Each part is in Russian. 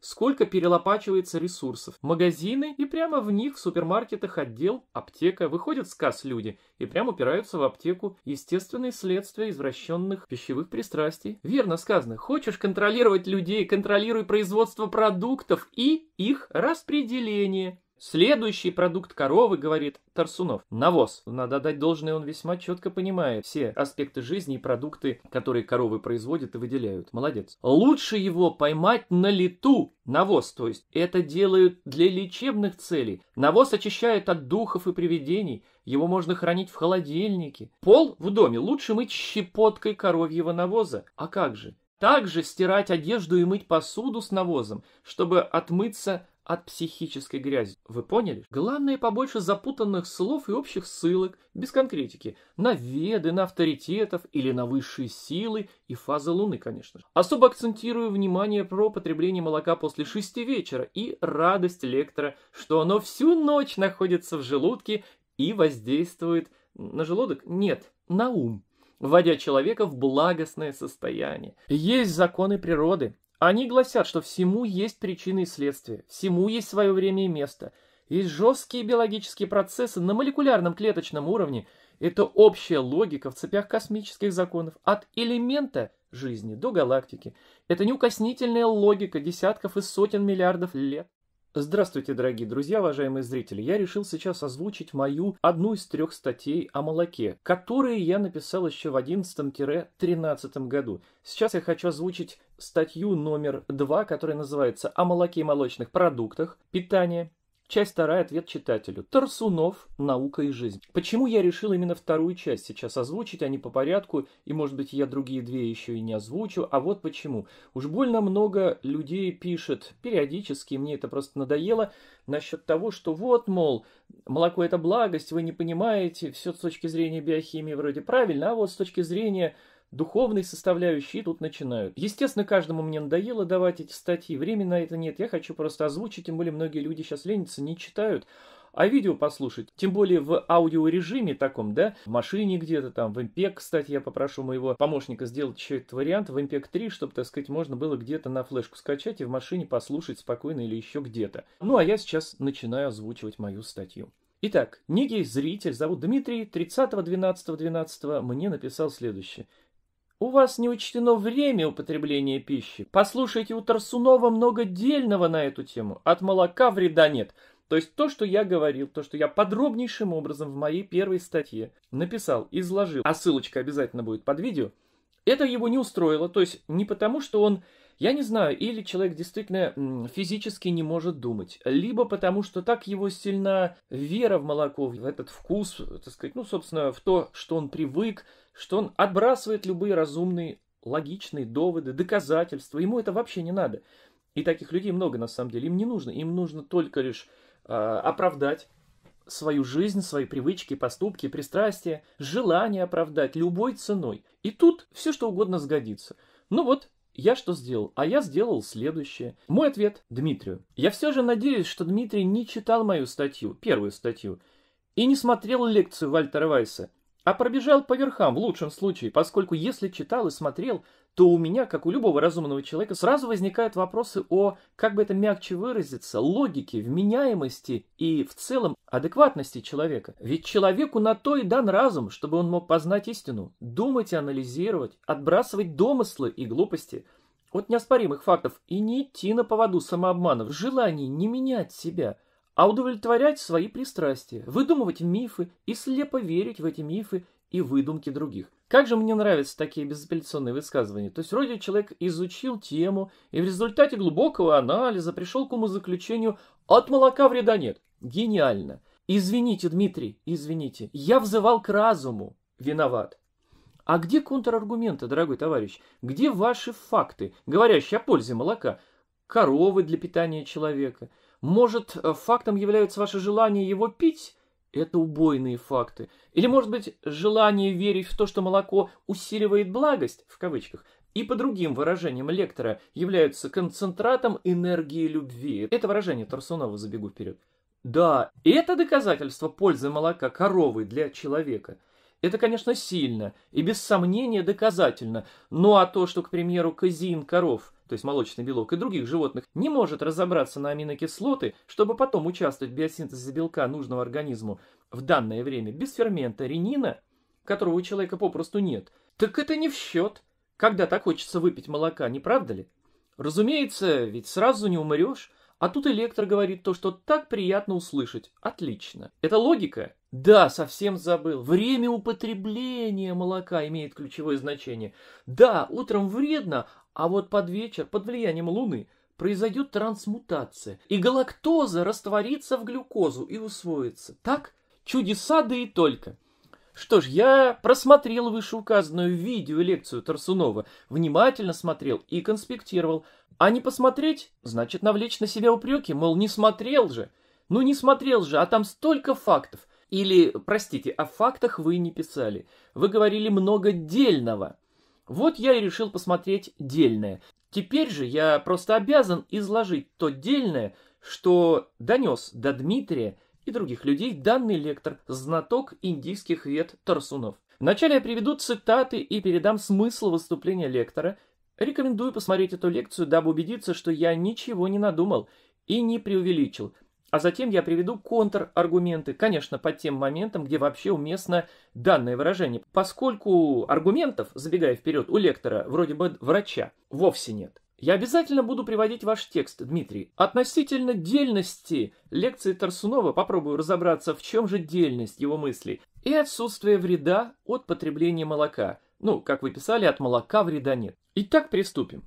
сколько перелопачивается ресурсов. Магазины и прямо в них в супермаркетах отдел, аптека, выходят с касс люди и прямо упираются в аптеку. Естественные следствия извращенных пищевых пристрастий. Верно сказано. Хочешь контролировать людей, контролируй производство продуктов и их распределение. Следующий продукт коровы, говорит Тарсунов, навоз. Надо дать должное, он весьма четко понимает все аспекты жизни и продукты, которые коровы производят и выделяют. Молодец. Лучше его поймать на лету, навоз, то есть это делают для лечебных целей. Навоз очищает от духов и привидений, его можно хранить в холодильнике. Пол в доме лучше мыть щепоткой коровьего навоза. А как же? Также стирать одежду и мыть посуду с навозом, чтобы отмыться от психической грязи. Вы поняли? Главное побольше запутанных слов и общих ссылок, без конкретики, на веды, на авторитетов или на высшие силы и фазы Луны, конечно же. Особо акцентирую внимание про потребление молока после шести вечера и радость лектора, что оно всю ночь находится в желудке и воздействует на желудок? Нет, на ум вводя человека в благостное состояние. Есть законы природы, они гласят, что всему есть причины и следствия, всему есть свое время и место. И жесткие биологические процессы на молекулярном клеточном уровне. Это общая логика в цепях космических законов от элемента жизни до галактики. Это неукоснительная логика десятков и сотен миллиардов лет. Здравствуйте, дорогие друзья, уважаемые зрители. Я решил сейчас озвучить мою одну из трех статей о молоке, которые я написал еще в 11-13 году. Сейчас я хочу озвучить статью номер два, которая называется «О молоке и молочных продуктах, питание, Часть вторая, ответ читателю. Тарсунов, наука и жизнь. Почему я решил именно вторую часть сейчас озвучить, а не по порядку, и, может быть, я другие две еще и не озвучу, а вот почему. Уж больно много людей пишет периодически, мне это просто надоело, насчет того, что вот, мол, молоко это благость, вы не понимаете, все с точки зрения биохимии вроде правильно, а вот с точки зрения духовной составляющей, и тут начинают. Естественно, каждому мне надоело давать эти статьи, времени на это нет, я хочу просто озвучить, тем более многие люди сейчас ленятся, не читают, а видео послушать, тем более в аудиорежиме таком, да, в машине где-то там, в MPEG, кстати, я попрошу моего помощника сделать еще этот вариант в MPEG 3, чтобы, так сказать, можно было где-то на флешку скачать и в машине послушать спокойно или еще где-то. Ну, а я сейчас начинаю озвучивать мою статью. Итак, некий зритель, зовут Дмитрий, 30.12.12 .12, мне написал следующее. У вас не учтено время употребления пищи. Послушайте, у Тарсунова много дельного на эту тему. От молока вреда нет. То есть то, что я говорил, то, что я подробнейшим образом в моей первой статье написал, изложил, а ссылочка обязательно будет под видео, это его не устроило. То есть не потому, что он, я не знаю, или человек действительно физически не может думать, либо потому, что так его сильно вера в молоко, в этот вкус, так сказать, ну, собственно, в то, что он привык, что он отбрасывает любые разумные, логичные доводы, доказательства. Ему это вообще не надо. И таких людей много на самом деле. Им не нужно. Им нужно только лишь э, оправдать свою жизнь, свои привычки, поступки, пристрастия, желание оправдать любой ценой. И тут все что угодно сгодится. Ну вот, я что сделал? А я сделал следующее. Мой ответ Дмитрию. Я все же надеюсь, что Дмитрий не читал мою статью, первую статью, и не смотрел лекцию Вальтера Вайса а пробежал по верхам в лучшем случае, поскольку если читал и смотрел, то у меня, как у любого разумного человека, сразу возникают вопросы о, как бы это мягче выразиться, логике, вменяемости и в целом адекватности человека. Ведь человеку на то и дан разум, чтобы он мог познать истину, думать и анализировать, отбрасывать домыслы и глупости от неоспоримых фактов и не идти на поводу самообманов, желаний не менять себя – а удовлетворять свои пристрастия, выдумывать мифы и слепо верить в эти мифы и выдумки других. Как же мне нравятся такие безапелляционные высказывания. То есть вроде человек изучил тему и в результате глубокого анализа пришел к умозаключению «от молока вреда нет». Гениально. Извините, Дмитрий, извините, я взывал к разуму. Виноват. А где контраргументы, дорогой товарищ? Где ваши факты, говорящие о пользе молока? Коровы для питания человека – может, э, фактом является ваше желание его пить? Это убойные факты. Или, может быть, желание верить в то, что молоко усиливает благость, в кавычках, и по другим выражениям лектора являются концентратом энергии любви. Это выражение Тарсунова забегу вперед. Да, это доказательство пользы молока коровы для человека – это, конечно, сильно и без сомнения доказательно. Ну а то, что, к примеру, казеин коров, то есть молочный белок, и других животных не может разобраться на аминокислоты, чтобы потом участвовать в биосинтезе белка нужного организму в данное время без фермента ренина, которого у человека попросту нет, так это не в счет, когда так хочется выпить молока, не правда ли? Разумеется, ведь сразу не умрешь, а тут Электро говорит то, что так приятно услышать. Отлично. Это логика? Да, совсем забыл. Время употребления молока имеет ключевое значение. Да, утром вредно, а вот под вечер, под влиянием Луны, произойдет трансмутация. И галактоза растворится в глюкозу и усвоится. Так? Чудеса да и только. Что ж, я просмотрел вышеуказанную лекцию Тарсунова, внимательно смотрел и конспектировал – а не посмотреть, значит навлечь на себя упреки, мол, не смотрел же. Ну не смотрел же, а там столько фактов. Или, простите, о фактах вы не писали. Вы говорили много дельного. Вот я и решил посмотреть дельное. Теперь же я просто обязан изложить то дельное, что донес до Дмитрия и других людей данный лектор, знаток индийских вет Тарсунов. Вначале я приведу цитаты и передам смысл выступления лектора, Рекомендую посмотреть эту лекцию, дабы убедиться, что я ничего не надумал и не преувеличил. А затем я приведу контраргументы, конечно, по тем моментам, где вообще уместно данное выражение, поскольку аргументов, забегая вперед, у лектора, вроде бы врача, вовсе нет. Я обязательно буду приводить ваш текст, Дмитрий. Относительно дельности лекции Тарсунова попробую разобраться, в чем же дельность его мыслей и отсутствие вреда от потребления молока – ну, как вы писали, от молока вреда нет. Итак, приступим.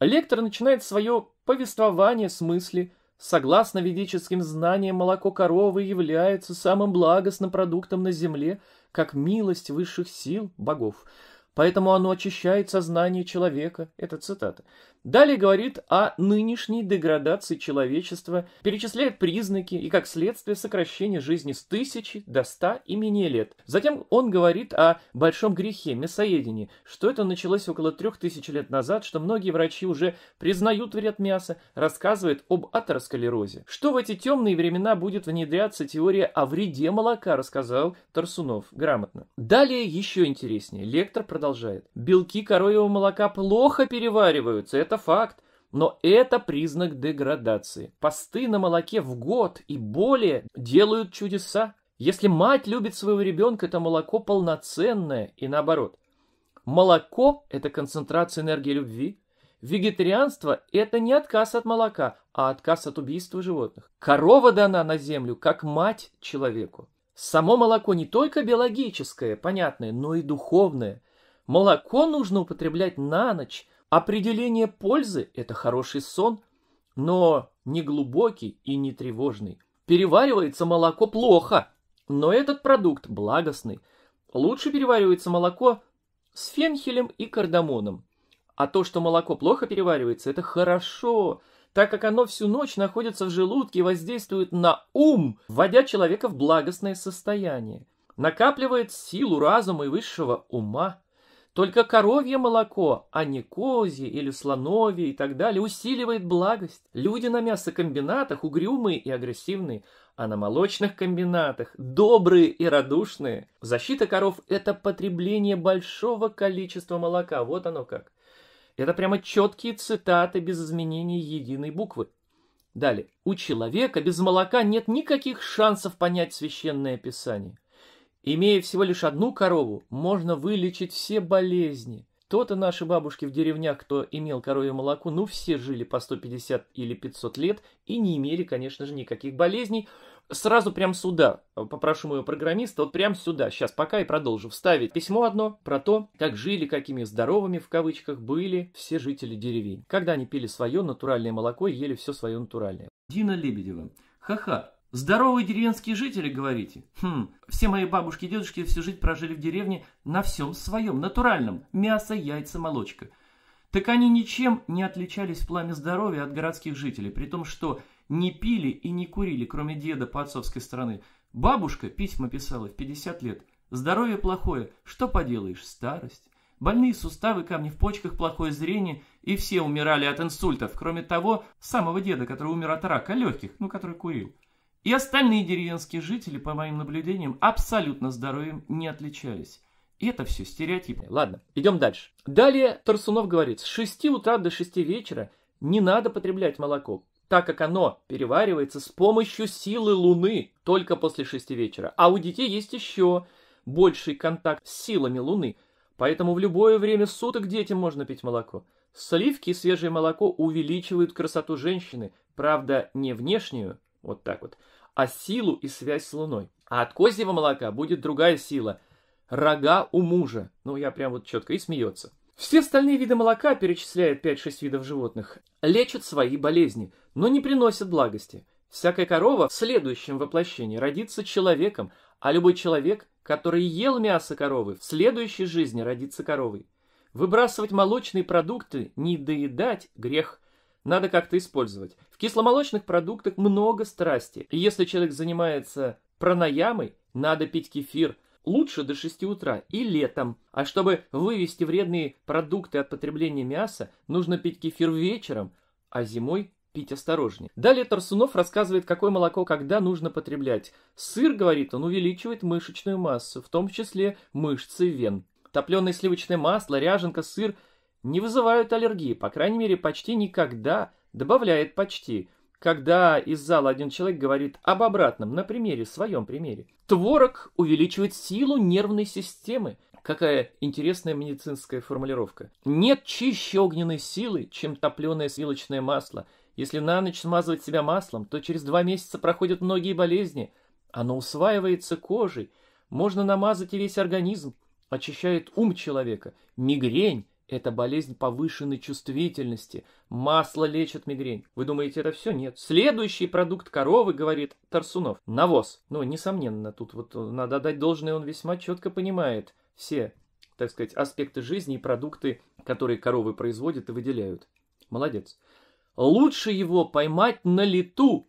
Лектор начинает свое повествование с мысли «Согласно ведическим знаниям, молоко коровы является самым благостным продуктом на земле, как милость высших сил богов» поэтому оно очищает сознание человека. Это цитата. Далее говорит о нынешней деградации человечества, перечисляет признаки и, как следствие, сокращение жизни с тысячи до ста и менее лет. Затем он говорит о большом грехе, мясоедении, что это началось около трех тысяч лет назад, что многие врачи уже признают вред мяса, рассказывает об атеросклерозе. Что в эти темные времена будет внедряться теория о вреде молока, рассказал Тарсунов грамотно. Далее еще интереснее. Лектор продолжает продолжает. Белки коровьего молока плохо перевариваются, это факт. Но это признак деградации. Посты на молоке в год и более делают чудеса. Если мать любит своего ребенка, это молоко полноценное и наоборот. Молоко – это концентрация энергии любви. Вегетарианство – это не отказ от молока, а отказ от убийства животных. Корова дана на землю, как мать человеку. Само молоко не только биологическое, понятное, но и духовное – Молоко нужно употреблять на ночь. Определение пользы – это хороший сон, но не глубокий и не тревожный. Переваривается молоко плохо, но этот продукт благостный. Лучше переваривается молоко с фенхелем и кардамоном. А то, что молоко плохо переваривается, это хорошо, так как оно всю ночь находится в желудке и воздействует на ум, вводя человека в благостное состояние. Накапливает силу разума и высшего ума. Только коровье молоко, а не козье или слоновье и так далее, усиливает благость. Люди на мясокомбинатах угрюмые и агрессивные, а на молочных комбинатах добрые и радушные. Защита коров – это потребление большого количества молока, вот оно как. Это прямо четкие цитаты без изменения единой буквы. Далее. У человека без молока нет никаких шансов понять священное писание. Имея всего лишь одну корову, можно вылечить все болезни. То-то наши бабушки в деревнях, кто имел коровье молоко, ну все жили по 150 или 500 лет и не имели, конечно же, никаких болезней. Сразу прям сюда, попрошу моего программиста, вот прям сюда, сейчас пока и продолжу, вставить письмо одно про то, как жили, какими здоровыми в кавычках были все жители деревень, когда они пили свое натуральное молоко и ели все свое натуральное. Дина Лебедева. Ха-ха, Здоровые деревенские жители, говорите? Хм, все мои бабушки и дедушки всю жизнь прожили в деревне на всем своем, натуральном. Мясо, яйца, молочка. Так они ничем не отличались в плане здоровья от городских жителей, при том, что не пили и не курили, кроме деда по отцовской стороны. Бабушка письма писала в 50 лет. Здоровье плохое, что поделаешь, старость. Больные суставы, камни в почках, плохое зрение, и все умирали от инсультов, кроме того самого деда, который умер от рака легких, ну, который курил. И остальные деревенские жители, по моим наблюдениям, абсолютно здоровьем не отличались. И это все стереотипы. Ладно, идем дальше. Далее Тарсунов говорит, с 6 утра до 6 вечера не надо потреблять молоко, так как оно переваривается с помощью силы Луны только после 6 вечера. А у детей есть еще больший контакт с силами Луны, поэтому в любое время суток детям можно пить молоко. Сливки и свежее молоко увеличивают красоту женщины, правда не внешнюю, вот так вот, а силу и связь с Луной. А от козьего молока будет другая сила – рога у мужа. Ну, я прям вот четко и смеется. Все остальные виды молока, перечисляет 5-6 видов животных, лечат свои болезни, но не приносят благости. Всякая корова в следующем воплощении родится человеком, а любой человек, который ел мясо коровы, в следующей жизни родится коровой. Выбрасывать молочные продукты, не доедать – грех надо как-то использовать. В кисломолочных продуктах много страсти. И если человек занимается пранаямой, надо пить кефир лучше до 6 утра и летом. А чтобы вывести вредные продукты от потребления мяса, нужно пить кефир вечером, а зимой пить осторожнее. Далее Тарсунов рассказывает, какое молоко когда нужно потреблять. Сыр, говорит он, увеличивает мышечную массу, в том числе мышцы вен. Топленое сливочное масло, ряженка, сыр – не вызывают аллергии, по крайней мере, почти никогда, добавляет почти, когда из зала один человек говорит об обратном, на примере, своем примере. Творог увеличивает силу нервной системы. Какая интересная медицинская формулировка. Нет чище огненной силы, чем топленое свилочное масло. Если на ночь смазывать себя маслом, то через два месяца проходят многие болезни. Оно усваивается кожей. Можно намазать и весь организм. Очищает ум человека. Мигрень это болезнь повышенной чувствительности. Масло лечит мигрень. Вы думаете, это все? Нет. Следующий продукт коровы, говорит Тарсунов, навоз. Ну, несомненно, тут вот э, надо дать должное, он весьма четко понимает все, так сказать, аспекты жизни и продукты, которые коровы производят и выделяют. Молодец. Лучше его поймать на лету.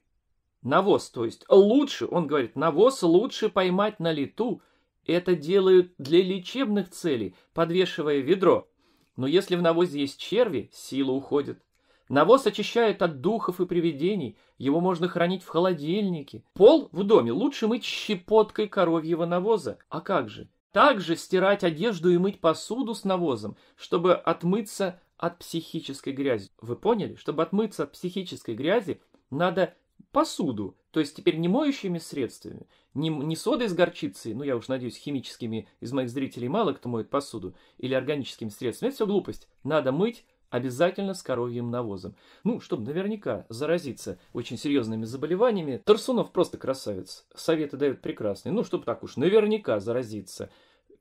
Навоз, то есть лучше, он говорит, навоз лучше поймать на лету. Это делают для лечебных целей, подвешивая ведро но если в навозе есть черви, сила уходит. Навоз очищает от духов и привидений, его можно хранить в холодильнике. Пол в доме лучше мыть щепоткой коровьего навоза. А как же? Также стирать одежду и мыть посуду с навозом, чтобы отмыться от психической грязи. Вы поняли? Чтобы отмыться от психической грязи, надо посуду то есть теперь не моющими средствами, не, не содой с горчицей, ну я уж надеюсь, химическими из моих зрителей мало кто моет посуду, или органическими средствами, это все глупость. Надо мыть обязательно с коровьим навозом. Ну, чтобы наверняка заразиться очень серьезными заболеваниями. Тарсунов просто красавец, советы дают прекрасные. Ну, чтобы так уж наверняка заразиться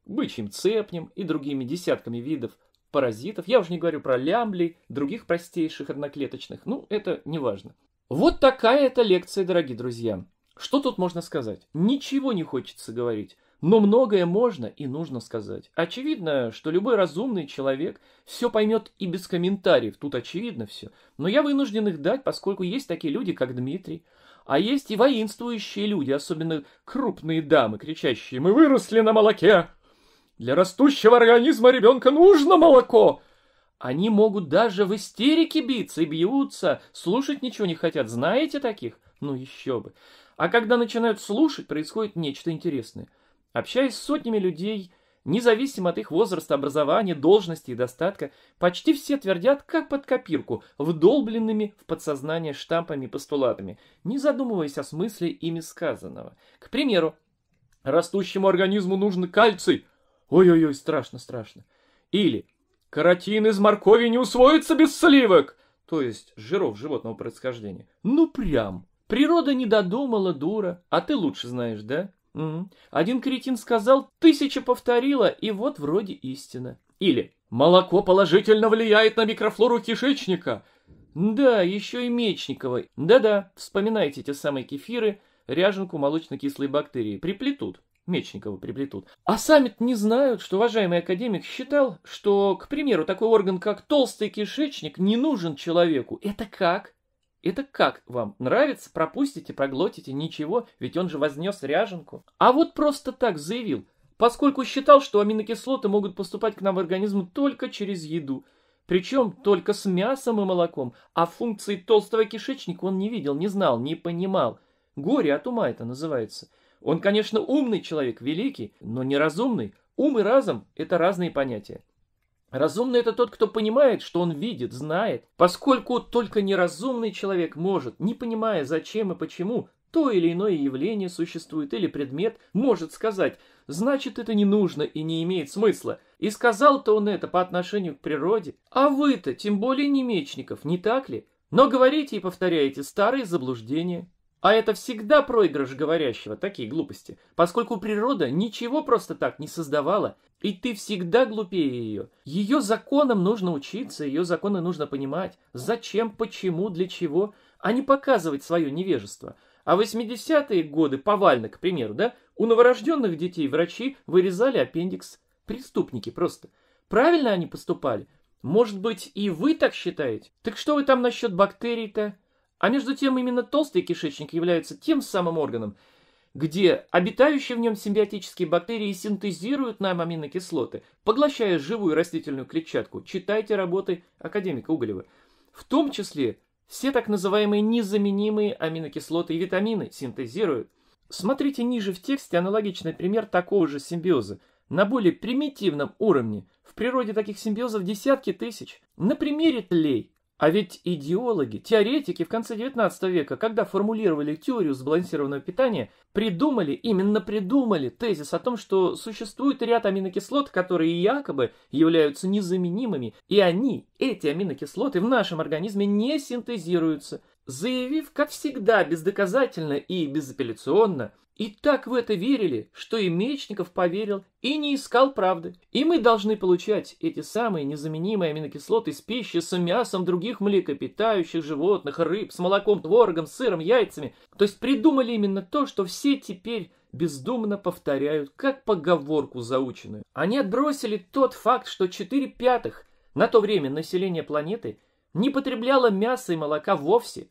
бычьим цепнем и другими десятками видов паразитов. Я уже не говорю про лямблей, других простейших одноклеточных. Ну, это не важно. Вот такая эта лекция, дорогие друзья. Что тут можно сказать? Ничего не хочется говорить, но многое можно и нужно сказать. Очевидно, что любой разумный человек все поймет и без комментариев, тут очевидно все. Но я вынужден их дать, поскольку есть такие люди, как Дмитрий, а есть и воинствующие люди, особенно крупные дамы, кричащие «Мы выросли на молоке!» «Для растущего организма ребенка нужно молоко!» Они могут даже в истерике биться и бьются, слушать ничего не хотят. Знаете таких? Ну еще бы. А когда начинают слушать, происходит нечто интересное. Общаясь с сотнями людей, независимо от их возраста, образования, должности и достатка, почти все твердят, как под копирку, вдолбленными в подсознание штампами и постулатами, не задумываясь о смысле ими сказанного. К примеру, растущему организму нужен кальций. Ой-ой-ой, страшно-страшно. Или Каротин из моркови не усвоится без сливок, то есть жиров животного происхождения. Ну прям. Природа не додумала, дура. А ты лучше знаешь, да? Угу. Один кретин сказал, тысяча повторила, и вот вроде истина. Или молоко положительно влияет на микрофлору кишечника. Да, еще и мечниковой. Да-да, вспоминайте те самые кефиры, ряженку молочно-кислые бактерии. Приплетут. Мечникова приплетут. А сами-то не знают, что уважаемый академик считал, что, к примеру, такой орган, как толстый кишечник, не нужен человеку. Это как? Это как вам? Нравится? Пропустите, проглотите? Ничего, ведь он же вознес ряженку. А вот просто так заявил, поскольку считал, что аминокислоты могут поступать к нам в организм только через еду. Причем только с мясом и молоком. А функции толстого кишечника он не видел, не знал, не понимал. Горе от ума это называется. Он, конечно, умный человек, великий, но неразумный. Ум и разум – это разные понятия. Разумный – это тот, кто понимает, что он видит, знает. Поскольку только неразумный человек может, не понимая, зачем и почему, то или иное явление существует или предмет, может сказать «значит, это не нужно и не имеет смысла». И сказал-то он это по отношению к природе. А вы-то, тем более не мечников, не так ли? Но говорите и повторяете старые заблуждения. А это всегда проигрыш говорящего, такие глупости, поскольку природа ничего просто так не создавала, и ты всегда глупее ее. Ее законам нужно учиться, ее законы нужно понимать, зачем, почему, для чего, а не показывать свое невежество. А 80-е годы, повально, к примеру, да, у новорожденных детей врачи вырезали аппендикс. Преступники просто. Правильно они поступали? Может быть, и вы так считаете? Так что вы там насчет бактерий-то? А между тем именно толстый кишечник является тем самым органом, где обитающие в нем симбиотические бактерии синтезируют нам аминокислоты, поглощая живую растительную клетчатку. Читайте работы академика Уголева. В том числе все так называемые незаменимые аминокислоты и витамины синтезируют. Смотрите ниже в тексте аналогичный пример такого же симбиоза. На более примитивном уровне в природе таких симбиозов десятки тысяч. На примере тлей а ведь идеологи, теоретики в конце XIX века, когда формулировали теорию сбалансированного питания, придумали, именно придумали тезис о том, что существует ряд аминокислот, которые якобы являются незаменимыми, и они, эти аминокислоты, в нашем организме не синтезируются, заявив, как всегда, бездоказательно и безапелляционно – и так в это верили, что и Мечников поверил и не искал правды. И мы должны получать эти самые незаменимые аминокислоты из пищи с мясом других млекопитающих, животных, рыб, с молоком, творогом, сыром, яйцами. То есть придумали именно то, что все теперь бездумно повторяют, как поговорку заученную. Они отбросили тот факт, что 4 пятых на то время население планеты не потребляло мяса и молока вовсе,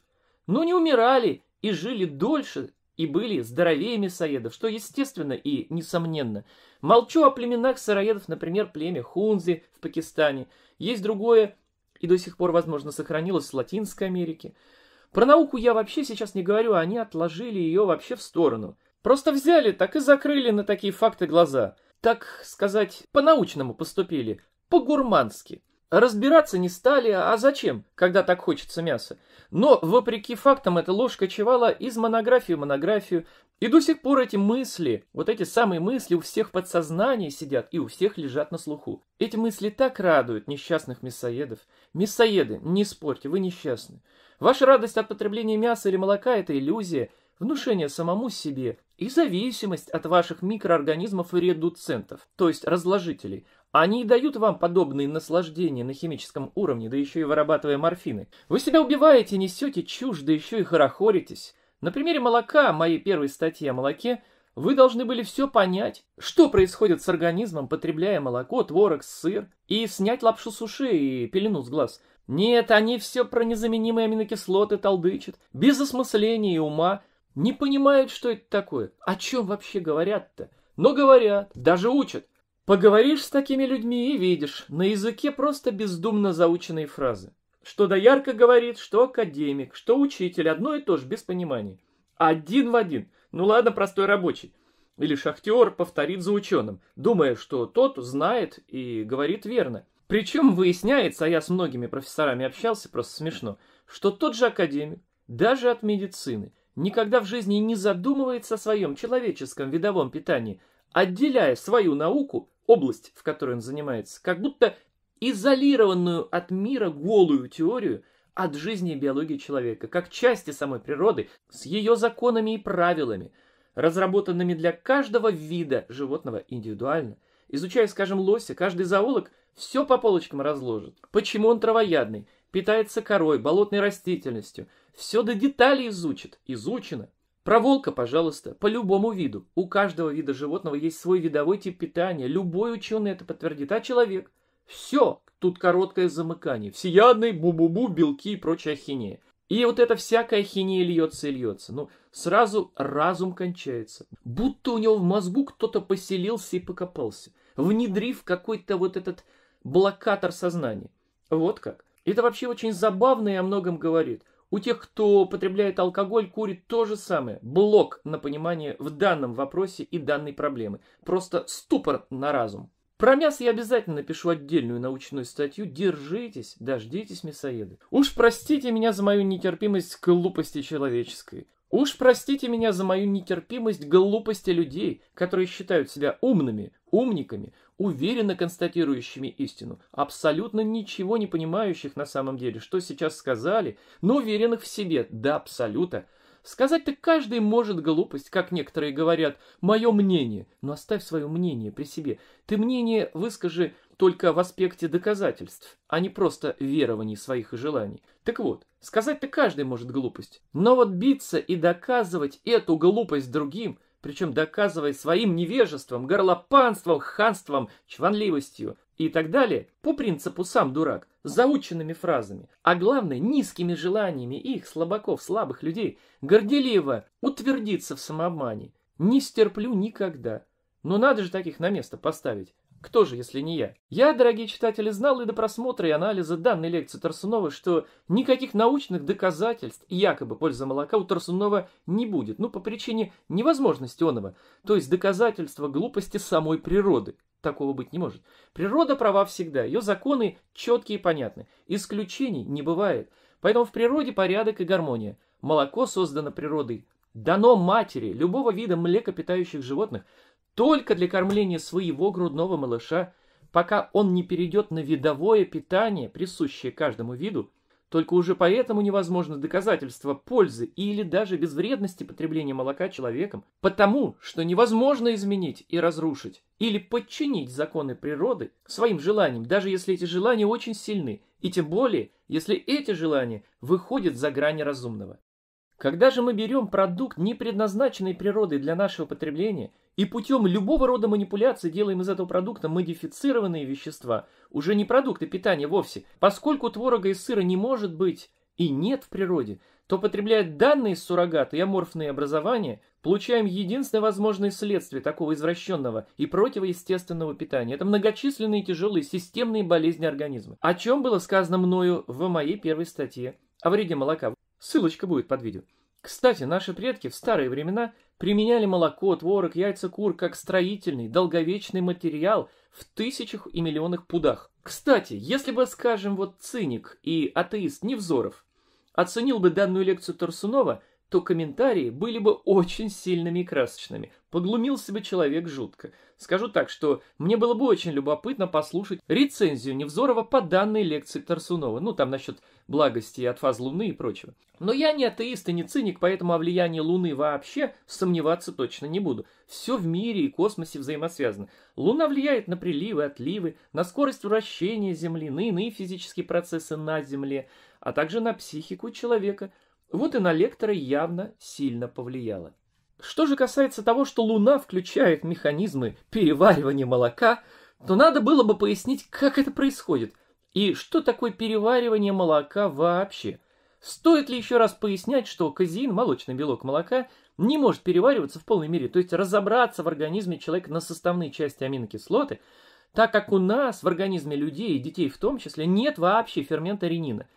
но не умирали и жили дольше и были здоровее мясоедов, что естественно и несомненно. Молчу о племенах сыроедов, например, племя Хунзи в Пакистане. Есть другое, и до сих пор, возможно, сохранилось в Латинской Америке. Про науку я вообще сейчас не говорю, а они отложили ее вообще в сторону. Просто взяли, так и закрыли на такие факты глаза. Так сказать, по-научному поступили, по-гурмански. Разбираться не стали, а зачем, когда так хочется мяса? Но, вопреки фактам, эта ложь кочевала из монографии в монографию, и до сих пор эти мысли, вот эти самые мысли у всех подсознания сидят и у всех лежат на слуху. Эти мысли так радуют несчастных мясоедов. Мясоеды, не спорьте, вы несчастны. Ваша радость от потребления мяса или молока – это иллюзия, внушение самому себе и зависимость от ваших микроорганизмов и редуцентов, то есть разложителей, они и дают вам подобные наслаждения на химическом уровне, да еще и вырабатывая морфины. Вы себя убиваете, несете чушь, да еще и хорохоритесь. На примере молока, моей первой статьи о молоке, вы должны были все понять, что происходит с организмом, потребляя молоко, творог, сыр, и снять лапшу с ушей и пелену с глаз. Нет, они все про незаменимые аминокислоты толдычат, без осмысления и ума, не понимают, что это такое, о чем вообще говорят-то. Но говорят, даже учат. Поговоришь с такими людьми и видишь, на языке просто бездумно заученные фразы. Что доярка говорит, что академик, что учитель, одно и то же, без понимания. Один в один. Ну ладно, простой рабочий. Или шахтер повторит за ученым, думая, что тот знает и говорит верно. Причем выясняется, а я с многими профессорами общался, просто смешно, что тот же академик, даже от медицины, никогда в жизни не задумывается о своем человеческом видовом питании, отделяя свою науку, область, в которой он занимается, как будто изолированную от мира голую теорию от жизни и биологии человека, как части самой природы, с ее законами и правилами, разработанными для каждого вида животного индивидуально. Изучая, скажем, лося, каждый зоолог все по полочкам разложит. Почему он травоядный, питается корой, болотной растительностью, все до деталей изучит, изучено, про волка, пожалуйста, по любому виду. У каждого вида животного есть свой видовой тип питания. Любой ученый это подтвердит. А человек? Все. Тут короткое замыкание. Всеядный, бу-бу-бу, белки и прочая ахинея. И вот эта всякая хинея льется и льется. Ну, сразу разум кончается. Будто у него в мозгу кто-то поселился и покопался, внедрив какой-то вот этот блокатор сознания. Вот как. Это вообще очень забавно и о многом говорит. У тех, кто потребляет алкоголь, курит то же самое. Блок на понимание в данном вопросе и данной проблемы. Просто ступор на разум. Про мясо я обязательно напишу отдельную научную статью. Держитесь, дождитесь мясоеды. Уж простите меня за мою нетерпимость к глупости человеческой. Уж простите меня за мою нетерпимость к глупости людей, которые считают себя умными, умниками, уверенно констатирующими истину, абсолютно ничего не понимающих на самом деле, что сейчас сказали, но уверенных в себе до абсолюта. Сказать-то каждый может глупость, как некоторые говорят, мое мнение, но оставь свое мнение при себе. Ты мнение выскажи только в аспекте доказательств, а не просто верований своих и желаний. Так вот, сказать-то каждый может глупость, но вот биться и доказывать эту глупость другим – причем доказывая своим невежеством, горлопанством, ханством, чванливостью и так далее, по принципу «сам дурак», заученными фразами, а главное, низкими желаниями их, слабаков, слабых людей, горделиво утвердиться в самообмане. Не стерплю никогда. Но надо же таких на место поставить. Кто же, если не я? Я, дорогие читатели, знал и до просмотра и анализа данной лекции Тарсунова, что никаких научных доказательств якобы пользы молока у Тарсунова не будет, ну, по причине невозможности оного, то есть доказательства глупости самой природы. Такого быть не может. Природа права всегда, ее законы четкие и понятны, исключений не бывает. Поэтому в природе порядок и гармония. Молоко создано природой, дано матери любого вида млекопитающих животных – только для кормления своего грудного малыша, пока он не перейдет на видовое питание, присущее каждому виду, только уже поэтому невозможно доказательство пользы или даже безвредности потребления молока человеком, потому что невозможно изменить и разрушить или подчинить законы природы своим желаниям, даже если эти желания очень сильны, и тем более, если эти желания выходят за грани разумного. Когда же мы берем продукт, не предназначенный природой для нашего потребления, и путем любого рода манипуляций делаем из этого продукта модифицированные вещества, уже не продукты питания вовсе, поскольку творога и сыра не может быть и нет в природе, то потребляя данные суррогаты и аморфные образования, получаем единственное возможное следствие такого извращенного и противоестественного питания. Это многочисленные тяжелые системные болезни организма, о чем было сказано мною в моей первой статье о вреде молока. Ссылочка будет под видео. Кстати, наши предки в старые времена применяли молоко, творог, яйца кур как строительный, долговечный материал в тысячах и миллионах пудах. Кстати, если бы, скажем, вот циник и атеист Невзоров оценил бы данную лекцию Торсунова, то комментарии были бы очень сильными и красочными. Поглумился бы человек жутко. Скажу так, что мне было бы очень любопытно послушать рецензию Невзорова по данной лекции Торсунова. Ну, там насчет благости от фаз Луны и прочего. Но я не атеист и не циник, поэтому о влиянии Луны вообще сомневаться точно не буду. Все в мире и космосе взаимосвязано. Луна влияет на приливы, отливы, на скорость вращения Земли, на иные физические процессы на Земле, а также на психику человека. Вот и на лектора явно сильно повлияло. Что же касается того, что Луна включает механизмы переваривания молока, то надо было бы пояснить, как это происходит. И что такое переваривание молока вообще? Стоит ли еще раз пояснять, что казеин, молочный белок молока, не может перевариваться в полной мере, то есть разобраться в организме человека на составные части аминокислоты, так как у нас в организме людей и детей в том числе нет вообще фермента ренина.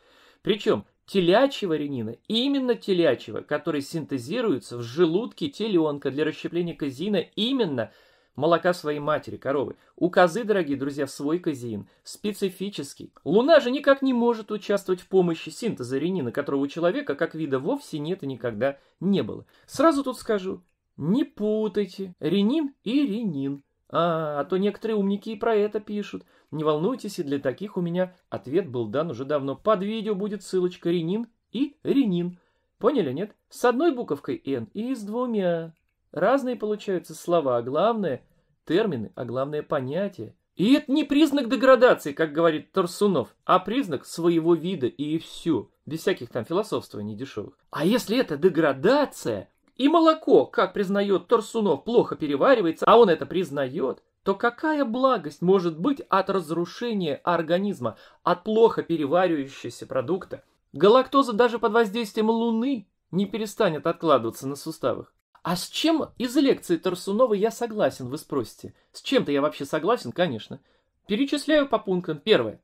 Причем телячьего ренина, именно телячьего, который синтезируется в желудке теленка для расщепления казина, именно – молока своей матери, коровы. У козы, дорогие друзья, свой казеин, специфический. Луна же никак не может участвовать в помощи синтеза ренина, которого у человека, как вида, вовсе нет и никогда не было. Сразу тут скажу, не путайте ренин и ренин. А, а то некоторые умники и про это пишут. Не волнуйтесь, и для таких у меня ответ был дан уже давно. Под видео будет ссылочка ренин и ренин. Поняли, нет? С одной буковкой «Н» и с двумя. Разные получаются слова, а главное – термины, а главное – понятия. И это не признак деградации, как говорит Торсунов, а признак своего вида и все, без всяких там философствований дешевых. А если это деградация, и молоко, как признает Торсунов, плохо переваривается, а он это признает, то какая благость может быть от разрушения организма, от плохо переваривающегося продукта? Галактоза даже под воздействием Луны не перестанет откладываться на суставах. А с чем из лекции Тарсунова я согласен, вы спросите? С чем-то я вообще согласен, конечно. Перечисляю по пунктам. Первое.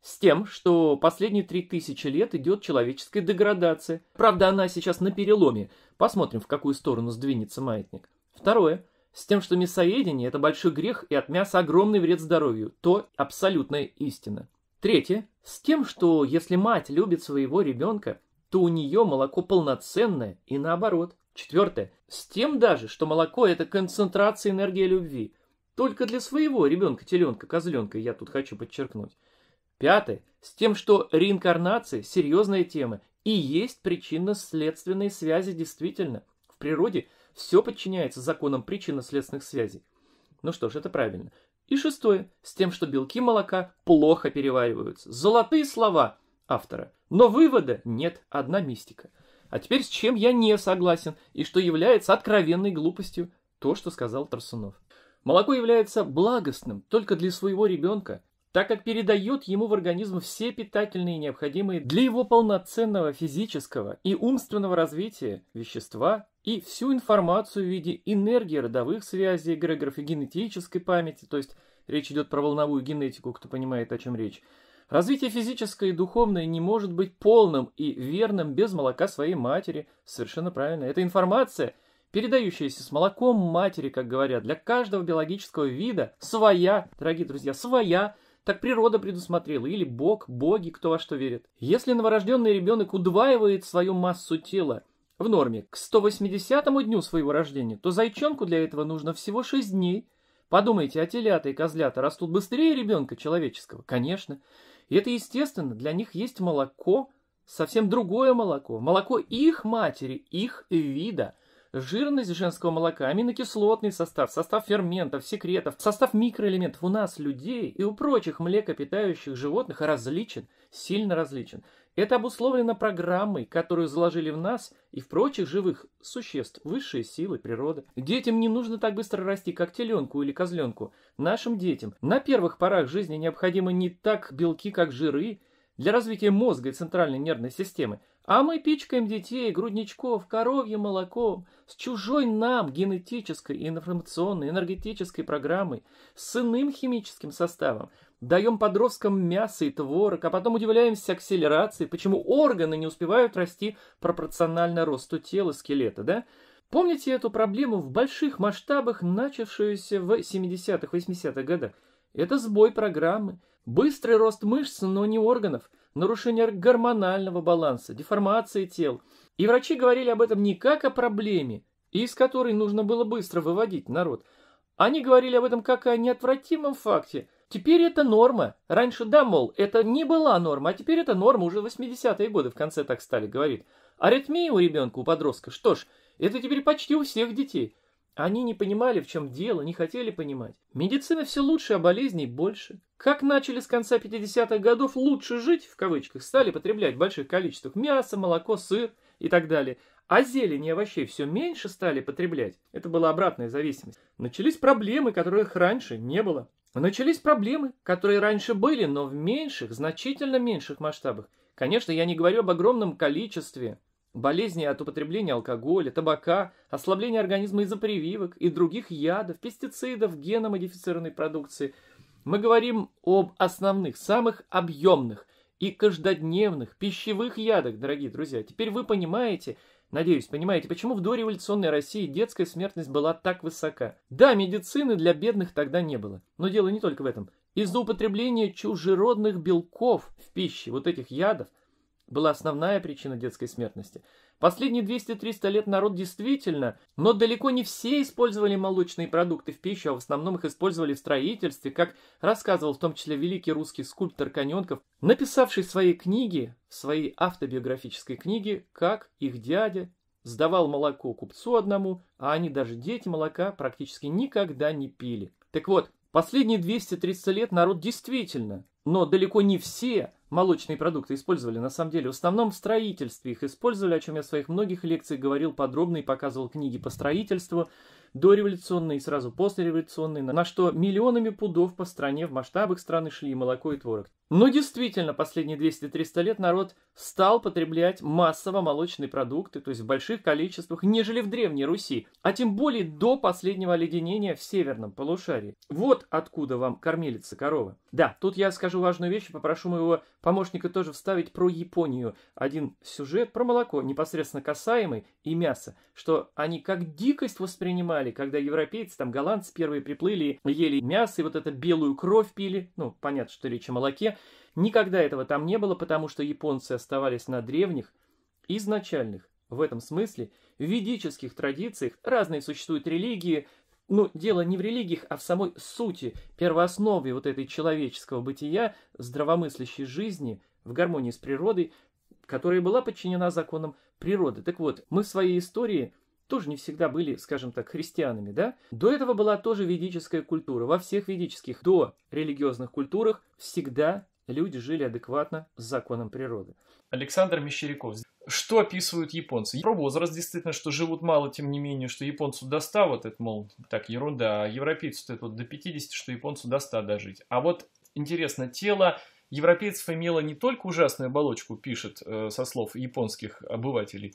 С тем, что последние три тысячи лет идет человеческая деградация. Правда, она сейчас на переломе. Посмотрим, в какую сторону сдвинется маятник. Второе. С тем, что мясоедение – это большой грех и от мяса огромный вред здоровью. То абсолютная истина. Третье. С тем, что если мать любит своего ребенка, то у нее молоко полноценное и наоборот. Четвертое. С тем даже, что молоко – это концентрация энергии любви. Только для своего ребенка, теленка, козленка, я тут хочу подчеркнуть. Пятое. С тем, что реинкарнация – серьезная тема и есть причинно-следственные связи действительно. В природе все подчиняется законам причинно-следственных связей. Ну что ж, это правильно. И шестое. С тем, что белки молока плохо перевариваются. Золотые слова автора. Но вывода нет, одна мистика – а теперь с чем я не согласен и что является откровенной глупостью, то, что сказал Тарсунов. Молоко является благостным только для своего ребенка, так как передает ему в организм все питательные необходимые для его полноценного физического и умственного развития вещества и всю информацию в виде энергии родовых связей, эгрегоров и генетической памяти, то есть речь идет про волновую генетику, кто понимает, о чем речь, Развитие физическое и духовное не может быть полным и верным без молока своей матери. Совершенно правильно. Эта информация, передающаяся с молоком матери, как говорят, для каждого биологического вида своя, дорогие друзья, своя так природа предусмотрела, или бог, боги, кто во что верит. Если новорожденный ребенок удваивает свою массу тела в норме к 180 дню своего рождения, то зайчонку для этого нужно всего 6 дней. Подумайте, а телята и козлята растут быстрее ребенка человеческого? Конечно. И это естественно, для них есть молоко, совсем другое молоко, молоко их матери, их вида. Жирность женского молока, аминокислотный состав, состав ферментов, секретов, состав микроэлементов у нас, людей и у прочих млекопитающих животных различен, сильно различен. Это обусловлено программой, которую заложили в нас и в прочих живых существ высшие силы природы. Детям не нужно так быстро расти, как теленку или козленку. Нашим детям на первых порах жизни необходимы не так белки, как жиры, для развития мозга и центральной нервной системы, а мы пичкаем детей, грудничков, коровьим молоком, с чужой нам генетической, информационной, энергетической программой, с иным химическим составом, даем подросткам мясо и творог, а потом удивляемся акселерации, почему органы не успевают расти пропорционально росту тела скелета, да? Помните эту проблему в больших масштабах, начавшуюся в 70-х, 80-х годах? Это сбой программы, быстрый рост мышц, но не органов, нарушение гормонального баланса, деформации тел. И врачи говорили об этом не как о проблеме, из которой нужно было быстро выводить народ. Они говорили об этом как о неотвратимом факте – Теперь это норма. Раньше, да, мол, это не была норма, а теперь это норма. Уже 80-е годы в конце так стали говорить. Аритмия у ребенка, у подростка, что ж, это теперь почти у всех детей. Они не понимали, в чем дело, не хотели понимать. Медицина все лучше, а болезней больше. Как начали с конца 50-х годов лучше жить, в кавычках, стали потреблять в больших количествах мясо, молоко, сыр и так далее. А зелени и овощей все меньше стали потреблять. Это была обратная зависимость. Начались проблемы, которых раньше не было. Начались проблемы, которые раньше были, но в меньших, значительно меньших масштабах. Конечно, я не говорю об огромном количестве болезней от употребления алкоголя, табака, ослабления организма из-за прививок и других ядов, пестицидов, геномодифицированной продукции. Мы говорим об основных, самых объемных и каждодневных пищевых ядах, дорогие друзья. Теперь вы понимаете, Надеюсь, понимаете, почему в дореволюционной России детская смертность была так высока. Да, медицины для бедных тогда не было. Но дело не только в этом. Из-за употребления чужеродных белков в пище, вот этих ядов, была основная причина детской смертности. Последние 200-300 лет народ действительно, но далеко не все использовали молочные продукты в пищу, а в основном их использовали в строительстве, как рассказывал в том числе великий русский скульптор Коненков, написавший в своей книге, в своей автобиографической книге, как их дядя сдавал молоко купцу одному, а они даже дети молока практически никогда не пили. Так вот, последние 200-300 лет народ действительно но далеко не все молочные продукты использовали на самом деле. В основном в строительстве их использовали, о чем я в своих многих лекциях говорил подробно и показывал книги по строительству дореволюционные и сразу послереволюционные, на что миллионами пудов по стране в масштабах страны шли и молоко и творог. Но действительно, последние 200-300 лет народ стал потреблять массово молочные продукты, то есть в больших количествах, нежели в Древней Руси, а тем более до последнего оледенения в северном полушарии. Вот откуда вам кормилица корова. Да, тут я скажу важную вещь, и попрошу моего помощника тоже вставить про Японию. Один сюжет про молоко, непосредственно касаемый, и мясо, что они как дикость воспринимали, когда европейцы, там голландцы первые приплыли, ели мясо и вот эту белую кровь пили, ну, понятно, что речь о молоке, Никогда этого там не было, потому что японцы оставались на древних, изначальных, в этом смысле, ведических традициях, разные существуют религии, ну, дело не в религиях, а в самой сути, первооснове вот этой человеческого бытия, здравомыслящей жизни, в гармонии с природой, которая была подчинена законам природы. Так вот, мы в своей истории тоже не всегда были, скажем так, христианами, да? До этого была тоже ведическая культура. Во всех ведических до религиозных культурах всегда люди жили адекватно с законом природы. Александр Мещеряков. Что описывают японцы? Про возраст действительно, что живут мало, тем не менее, что японцу до 100, вот это, мол, так, ерунда, а европейцу это вот до 50, что японцу до 100 дожить. А вот интересно, тело европейцев имело не только ужасную оболочку, пишет э, со слов японских обывателей,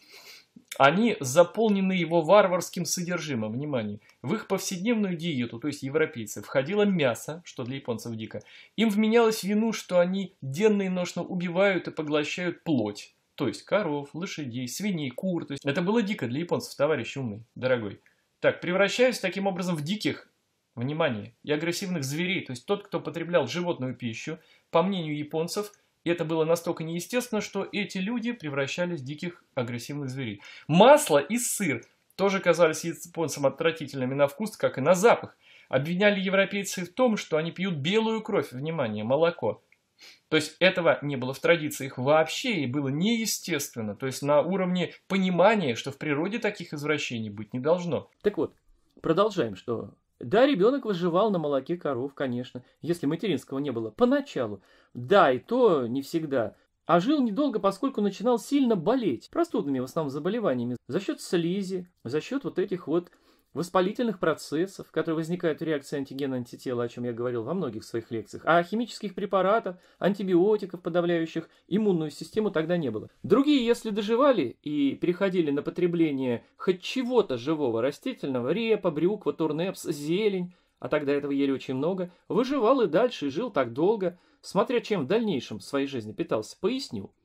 они заполнены его варварским содержимым, внимание. В их повседневную диету, то есть европейцы, входило мясо, что для японцев дико. Им вменялось вину, что они денно и ношно убивают и поглощают плоть. То есть коров, лошадей, свиней, кур. То есть это было дико для японцев, товарищ умный, дорогой. Так, превращаясь таким образом в диких, внимание, и агрессивных зверей. То есть тот, кто потреблял животную пищу, по мнению японцев – и это было настолько неестественно, что эти люди превращались в диких агрессивных зверей. Масло и сыр тоже казались японцам отвратительными на вкус, как и на запах. Обвиняли европейцы в том, что они пьют белую кровь, внимание, молоко. То есть этого не было в традициях вообще и было неестественно. То есть на уровне понимания, что в природе таких извращений быть не должно. Так вот, продолжаем, что да, ребенок выживал на молоке коров, конечно, если материнского не было, поначалу. Да, и то не всегда. А жил недолго, поскольку начинал сильно болеть, простудными в основном заболеваниями, за счет слизи, за счет вот этих вот воспалительных процессов, которые возникают в реакции антиген-антитела, о чем я говорил во многих своих лекциях, а химических препаратов, антибиотиков, подавляющих иммунную систему, тогда не было. Другие, если доживали и переходили на потребление хоть чего-то живого растительного, репа, брюква, турнепс, зелень, а тогда этого ели очень много, выживал и дальше, и жил так долго, смотря чем в дальнейшем в своей жизни питался, пояснил –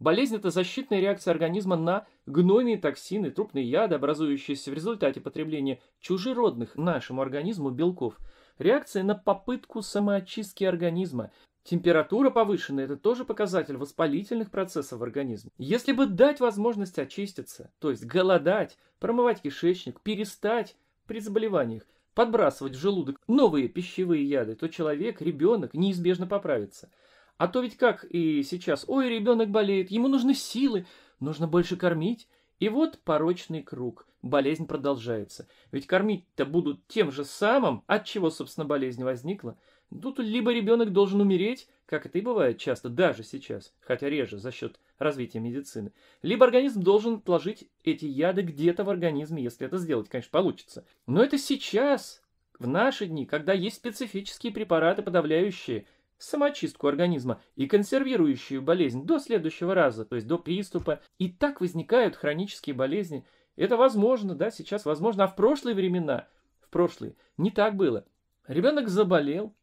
Болезнь – это защитная реакция организма на гнойные токсины, трупные яды, образующиеся в результате потребления чужеродных нашему организму белков. Реакция на попытку самоочистки организма, Температура повышенная – это тоже показатель воспалительных процессов в организме. Если бы дать возможность очиститься, то есть голодать, промывать кишечник, перестать при заболеваниях, подбрасывать в желудок новые пищевые яды, то человек, ребенок неизбежно поправится – а то ведь как и сейчас, ой, ребенок болеет, ему нужны силы, нужно больше кормить. И вот порочный круг, болезнь продолжается. Ведь кормить-то будут тем же самым, от чего, собственно, болезнь возникла. Тут либо ребенок должен умереть, как это и бывает часто, даже сейчас, хотя реже, за счет развития медицины. Либо организм должен отложить эти яды где-то в организме, если это сделать, конечно, получится. Но это сейчас, в наши дни, когда есть специфические препараты, подавляющие самочистку организма и консервирующую болезнь до следующего раза, то есть до приступа. И так возникают хронические болезни. Это возможно, да, сейчас возможно, а в прошлые времена, в прошлые, не так было. Ребенок заболел,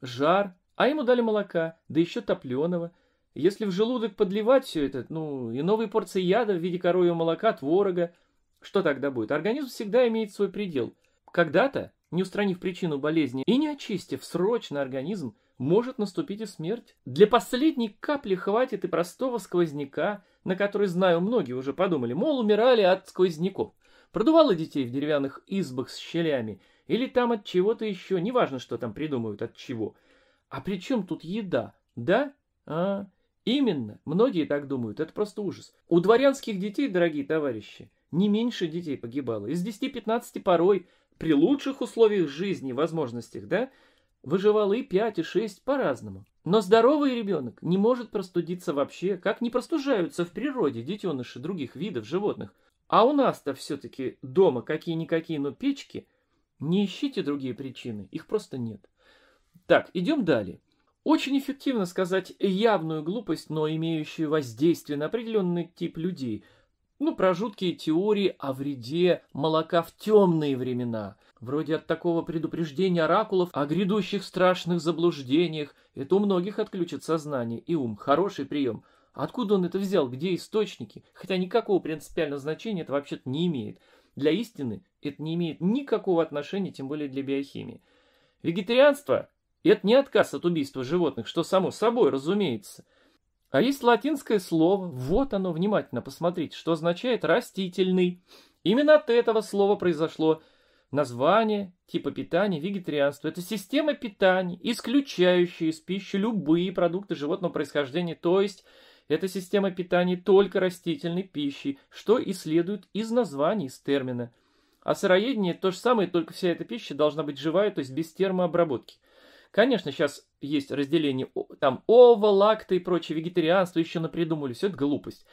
жар, а ему дали молока, да еще топленого. Если в желудок подливать все это, ну, и новые порции яда в виде коровьего молока, творога, что тогда будет? Организм всегда имеет свой предел. Когда-то, не устранив причину болезни и не очистив срочно организм, может наступить и смерть. Для последней капли хватит и простого сквозняка, на который, знаю, многие уже подумали, мол, умирали от сквозняков. Продувало детей в деревянных избах с щелями, или там от чего-то еще, неважно, что там придумают, от чего. А при чем тут еда? Да? А, именно, многие так думают, это просто ужас. У дворянских детей, дорогие товарищи, не меньше детей погибало. Из 10-15 порой при лучших условиях жизни, возможностях, да, Выживал и 5, и шесть по-разному. Но здоровый ребенок не может простудиться вообще, как не простужаются в природе детеныши других видов животных. А у нас-то все-таки дома какие-никакие, но печки. Не ищите другие причины, их просто нет. Так, идем далее. Очень эффективно сказать явную глупость, но имеющую воздействие на определенный тип людей. Ну, про жуткие теории о вреде молока в темные времена, Вроде от такого предупреждения оракулов о грядущих страшных заблуждениях это у многих отключит сознание и ум. Хороший прием. Откуда он это взял? Где источники? Хотя никакого принципиального значения это вообще-то не имеет. Для истины это не имеет никакого отношения, тем более для биохимии. Вегетарианство – это не отказ от убийства животных, что само собой разумеется. А есть латинское слово, вот оно, внимательно посмотрите, что означает «растительный». Именно от этого слова произошло – Название, типа питания, вегетарианство – это система питания, исключающая из пищи любые продукты животного происхождения, то есть это система питания только растительной пищи, что и следует из названия, из термина. А сыроедение – то же самое, только вся эта пища должна быть живая, то есть без термообработки. Конечно, сейчас есть разделение там ова, лакта и прочее, вегетарианство еще напридумали все это глупость.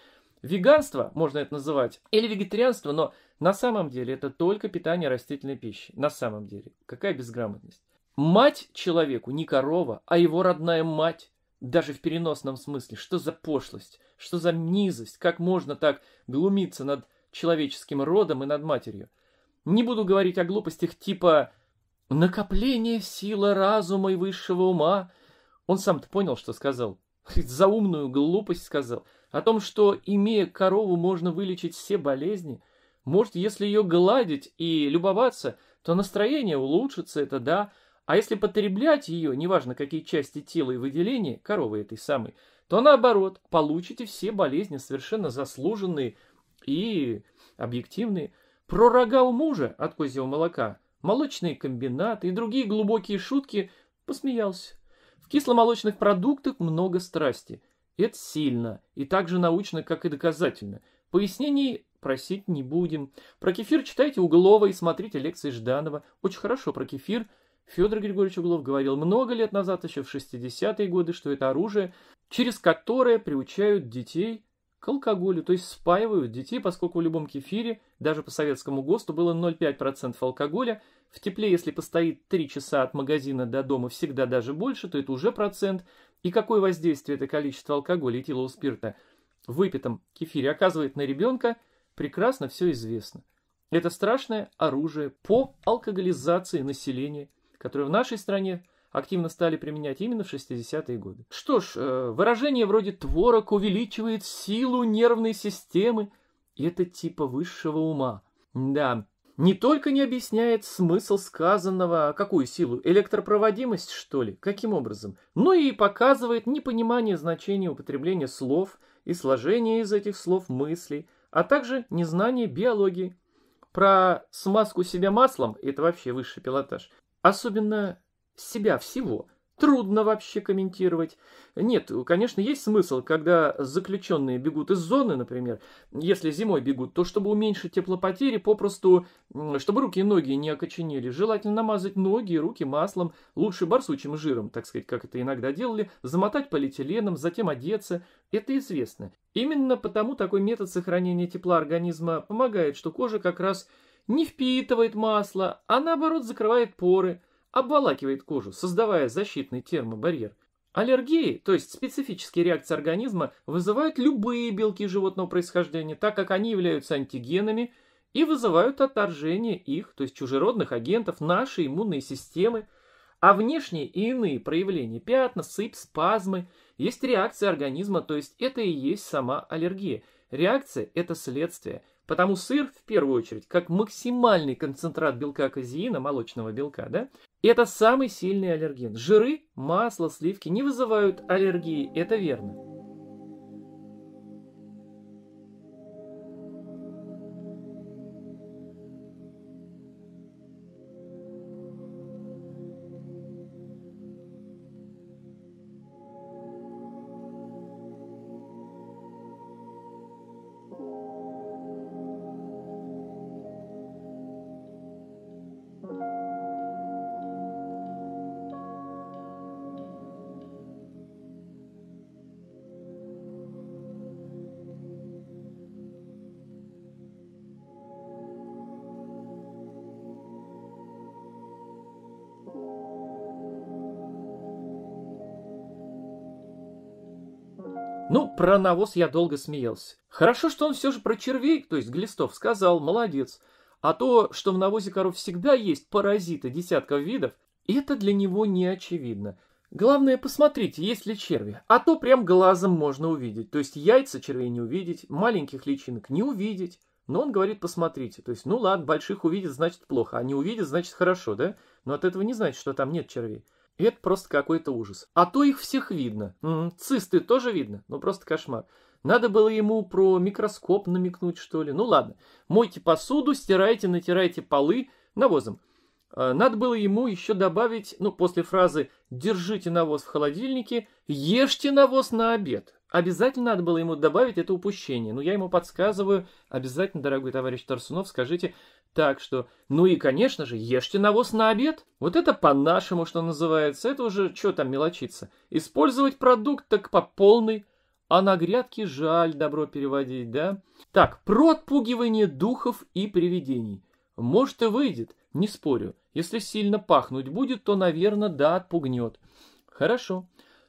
Веганство, можно это называть, или вегетарианство, но на самом деле это только питание растительной пищи. На самом деле. Какая безграмотность. Мать человеку не корова, а его родная мать. Даже в переносном смысле. Что за пошлость? Что за низость? Как можно так глумиться над человеческим родом и над матерью? Не буду говорить о глупостях типа «накопление силы разума и высшего ума». Он сам-то понял, что сказал. За умную глупость сказал – о том, что, имея корову, можно вылечить все болезни. Может, если ее гладить и любоваться, то настроение улучшится, это да. А если потреблять ее, неважно какие части тела и выделения, коровы этой самой, то наоборот, получите все болезни совершенно заслуженные и объективные. Про рога у мужа от козьего молока, молочные комбинаты и другие глубокие шутки посмеялся. В кисломолочных продуктах много страсти – это сильно и так же научно, как и доказательно. Пояснений просить не будем. Про кефир читайте Углова и смотрите лекции Жданова. Очень хорошо про кефир. Федор Григорьевич Углов говорил много лет назад, еще в 60-е годы, что это оружие, через которое приучают детей к алкоголю, то есть спаивают детей, поскольку в любом кефире, даже по советскому ГОСТу, было 0,5% алкоголя. В тепле, если постоит 3 часа от магазина до дома, всегда даже больше, то это уже процент и какое воздействие это количество алкоголя и тилового спирта в выпитом кефире оказывает на ребенка, прекрасно все известно. Это страшное оружие по алкоголизации населения, которое в нашей стране активно стали применять именно в 60-е годы. Что ж, э, выражение вроде «творог увеличивает силу нервной системы» — это типа высшего ума. Да, не только не объясняет смысл сказанного, а какую силу, электропроводимость, что ли, каким образом, но и показывает непонимание значения употребления слов и сложения из этих слов мыслей, а также незнание биологии. Про смазку себя маслом – это вообще высший пилотаж. Особенно себя всего – Трудно вообще комментировать. Нет, конечно, есть смысл, когда заключенные бегут из зоны, например, если зимой бегут, то чтобы уменьшить теплопотери, попросту, чтобы руки и ноги не окоченели, желательно намазать ноги и руки маслом, лучше барсучим жиром, так сказать, как это иногда делали, замотать полиэтиленом, затем одеться. Это известно. Именно потому такой метод сохранения тепла организма помогает, что кожа как раз не впитывает масло, а наоборот закрывает поры – обволакивает кожу, создавая защитный термобарьер. Аллергии, то есть специфические реакции организма, вызывают любые белки животного происхождения, так как они являются антигенами и вызывают отторжение их, то есть чужеродных агентов, нашей иммунной системы. А внешние и иные проявления, пятна, сыпь, спазмы, есть реакция организма, то есть это и есть сама аллергия. Реакция – это следствие. Потому сыр, в первую очередь, как максимальный концентрат белка казеина, молочного белка, да, и это самый сильный аллерген. Жиры, масло, сливки не вызывают аллергии, это верно. Ну, про навоз я долго смеялся. Хорошо, что он все же про червей, то есть глистов, сказал, молодец. А то, что в навозе коров всегда есть паразиты десятков видов, это для него не очевидно. Главное, посмотрите, есть ли черви. А то прям глазом можно увидеть. То есть яйца червей не увидеть, маленьких личинок не увидеть. Но он говорит, посмотрите. То есть, ну ладно, больших увидит, значит плохо, а не увидит, значит хорошо, да? Но от этого не значит, что там нет червей это просто какой-то ужас. А то их всех видно. М-м, цисты тоже видно. Но ну, просто кошмар. Надо было ему про микроскоп намекнуть, что ли. Ну, ладно. Мойте посуду, стирайте, натирайте полы навозом. Э, надо было ему еще добавить, ну, после фразы «держите навоз в холодильнике», «ешьте навоз на обед». Обязательно надо было ему добавить это упущение. Но ну, я ему подсказываю, обязательно, дорогой товарищ Тарсунов, скажите так что, ну и, конечно же, ешьте навоз на обед. Вот это по-нашему, что называется, это уже что там мелочиться. Использовать продукт так по полной, а на грядки жаль добро переводить, да? Так, про отпугивание духов и привидений. Может и выйдет, не спорю. Если сильно пахнуть будет, то, наверное, да, отпугнет. Хорошо.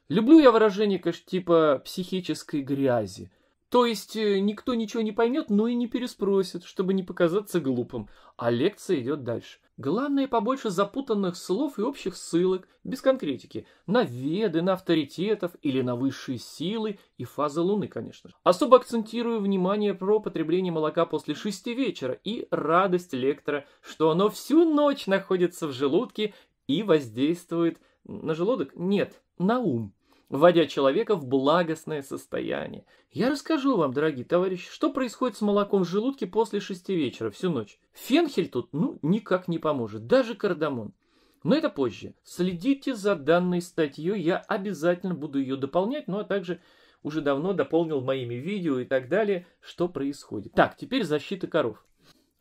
Люблю я выражение, конечно, типа психической грязи. То есть э, никто ничего не поймет, но и не переспросит, чтобы не показаться глупым. А лекция идет дальше. Главное побольше запутанных слов и общих ссылок, без конкретики, на веды, на авторитетов или на высшие силы и фазы Луны, конечно же. Особо акцентирую внимание про потребление молока после шести вечера и радость лектора, что оно всю ночь находится в желудке и воздействует на желудок? Нет, на ум вводя человека в благостное состояние. Я расскажу вам, дорогие товарищи, что происходит с молоком в желудке после шести вечера всю ночь. Фенхель тут, ну, никак не поможет, даже кардамон. Но это позже. Следите за данной статьей, я обязательно буду ее дополнять, ну а также уже давно дополнил моими видео и так далее, что происходит. Так, теперь защита коров.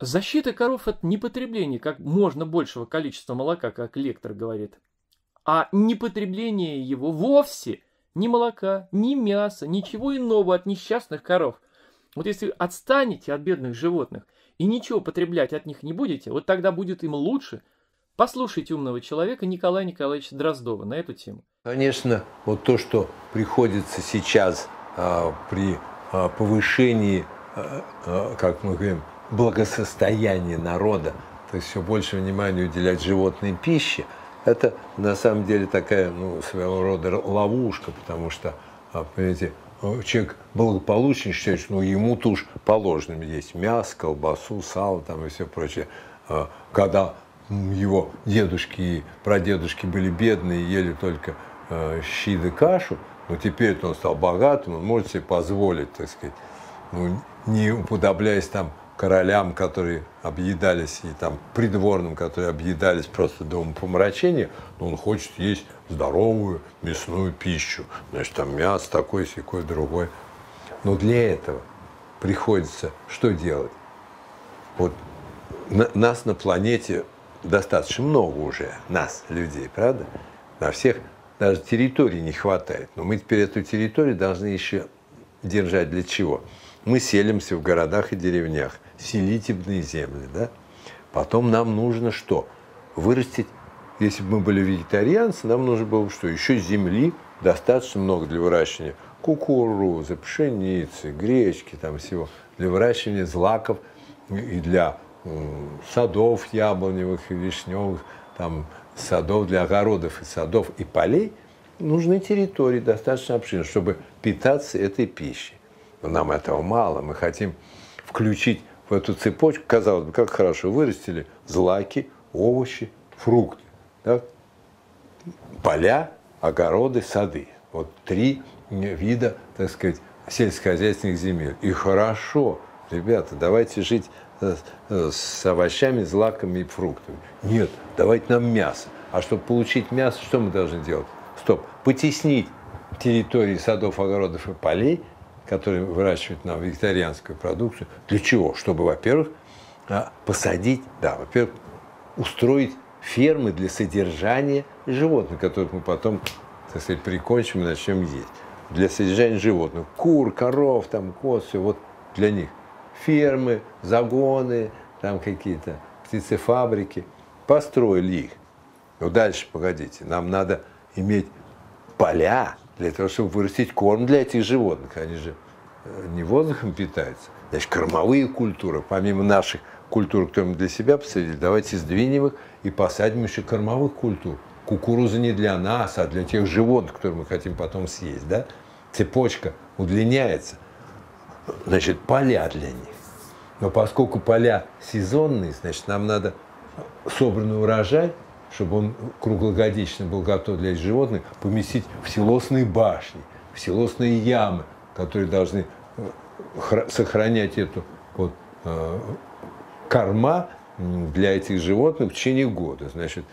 Защита коров от непотребления как можно большего количества молока, как лектор говорит а непотребление его вовсе ни молока, ни мяса, ничего иного от несчастных коров. Вот если отстанете от бедных животных и ничего потреблять от них не будете, вот тогда будет им лучше. Послушайте умного человека Николая Николаевича Дроздова на эту тему. Конечно, вот то, что приходится сейчас а, при а, повышении, а, а, как мы говорим, благосостояния народа, то есть все больше внимания уделять животной пище – это на самом деле такая ну, своего рода ловушка, потому что, а, понимаете, э, человек благополучный человек, ну ему-то положено есть мясо, колбасу, сало там и все прочее. А, когда его дедушки и прадедушки были бедные, ели только а, щи да кашу, но теперь он стал богатым, он может себе позволить, так сказать, ну, не уподобляясь там королям, которые объедались, и там придворным, которые объедались просто до помрачения, но он хочет есть здоровую мясную пищу. Значит, там мясо такое, секое, другое. Но для этого приходится что делать? Вот на, нас на планете достаточно много уже, нас, людей, правда? На всех даже территории не хватает. Но мы теперь эту территорию должны еще держать для чего? Мы селимся в городах и деревнях, селитебные земли, да? Потом нам нужно что? Вырастить, если бы мы были вегетарианцы, нам нужно было бы что? Еще земли достаточно много для выращивания кукурузы, пшеницы, гречки, там всего, для выращивания злаков и для э, садов яблоневых и вишневых, там, садов для огородов и садов и полей, нужны территории достаточно обширные, чтобы питаться этой пищей но нам этого мало. Мы хотим включить в эту цепочку, казалось бы, как хорошо вырастили злаки, овощи, фрукты, да? поля, огороды, сады. Вот три вида, так сказать, сельскохозяйственных земель. И хорошо, ребята, давайте жить э, э, с овощами, злаками и фруктами. Нет, давайте нам мясо. А чтобы получить мясо, что мы должны делать? Стоп, потеснить территории садов, огородов и полей – которые выращивают нам вегетарианскую продукцию. Для чего? Чтобы, во-первых, а, посадить, да, во-первых, устроить фермы для содержания животных, которых мы потом, так сказать, прикончим и начнем есть. Для содержания животных. Кур, коров, там, коз, все вот для них. Фермы, загоны, там какие-то птицефабрики. Построили их. Но ну, дальше, погодите, нам надо иметь поля для того, чтобы вырастить корм для этих животных. Они же э, не воздухом питаются. Значит, кормовые культуры, помимо наших культур, которые мы для себя посадили, давайте сдвинем их и посадим еще кормовых культур. Кукуруза не для нас, а для тех животных, которые мы хотим потом съесть. Да? Цепочка удлиняется. Значит, поля для них. Но поскольку поля сезонные, значит, нам надо собранный урожай – чтобы он круглогодично был готов для животных, поместить в селосные башни, в селосные ямы, которые должны э, сохранять эту вот, э, корма для этих животных в течение года. Значит,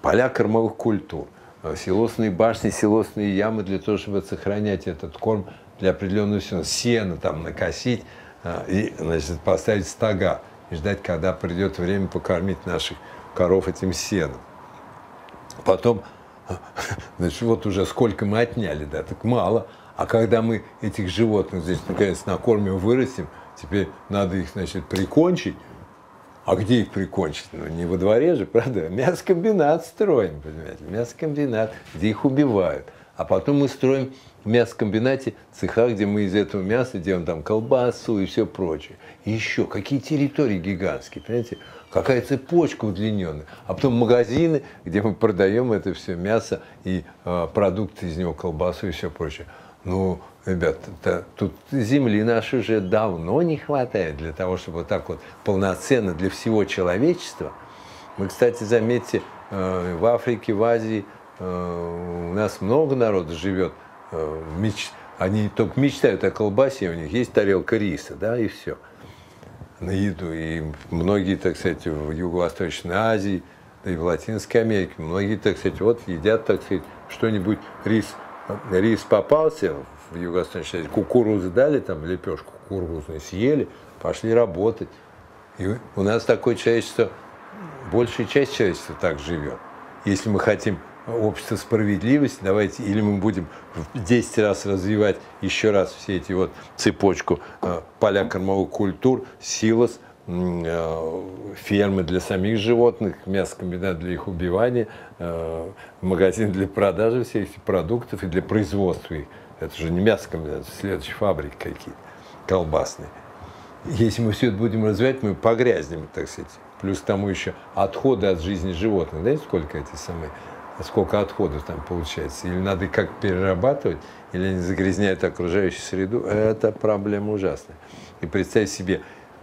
поля кормовых культур, э, селосные башни, селосные ямы для того, чтобы сохранять этот корм для определенного сена, сена там накосить э, и значит, поставить стога и ждать, когда придет время покормить наших коров этим сеном. Потом, значит, вот уже сколько мы отняли, да, так мало. А когда мы этих животных здесь, наконец, накормим, вырастим, теперь надо их, значит, прикончить. А где их прикончить? Ну, не во дворе же, правда? Мясокомбинат строим, понимаете? Мясокомбинат, где их убивают. А потом мы строим в мясокомбинате цеха, где мы из этого мяса делаем там колбасу и все прочее. И еще, какие территории гигантские, понимаете? какая цепочка удлиненная. А потом магазины, где мы продаем это все мясо и э, продукты из него, колбасу и все прочее. Ну, ребят, тут земли нашей уже давно не хватает для того, чтобы вот так вот полноценно для всего человечества. Мы, кстати, заметьте, э, в Африке, в Азии э, у нас много народа живет. Э, меч... Они только мечтают о колбасе, у них есть тарелка риса, да, и все на еду. И многие, так сказать, в Юго-Восточной Азии, да и в Латинской Америке, многие, так сказать, вот едят, так сказать, что-нибудь, рис, рис попался в Юго-Восточной Азии, кукурузы дали, там лепешку кукурузную съели, пошли работать. И у нас такое человечество, большая часть человечества так живет. Если мы хотим общество справедливости, давайте, или мы будем в 10 раз развивать еще раз все эти вот цепочку э, поля кормовых культур, силос, э, фермы для самих животных, мясокомбинат для их убивания, э, магазин для продажи всех этих продуктов и для производства их. Это же не мясокомбинат, это следующие фабрики какие-то колбасные. Если мы все это будем развивать, мы погрязнем, так сказать. Плюс тому еще отходы от жизни животных. Знаете, сколько эти самые сколько отходов там получается, или надо как перерабатывать, или не загрязняет окружающую среду, это проблема ужасная. И представь себе,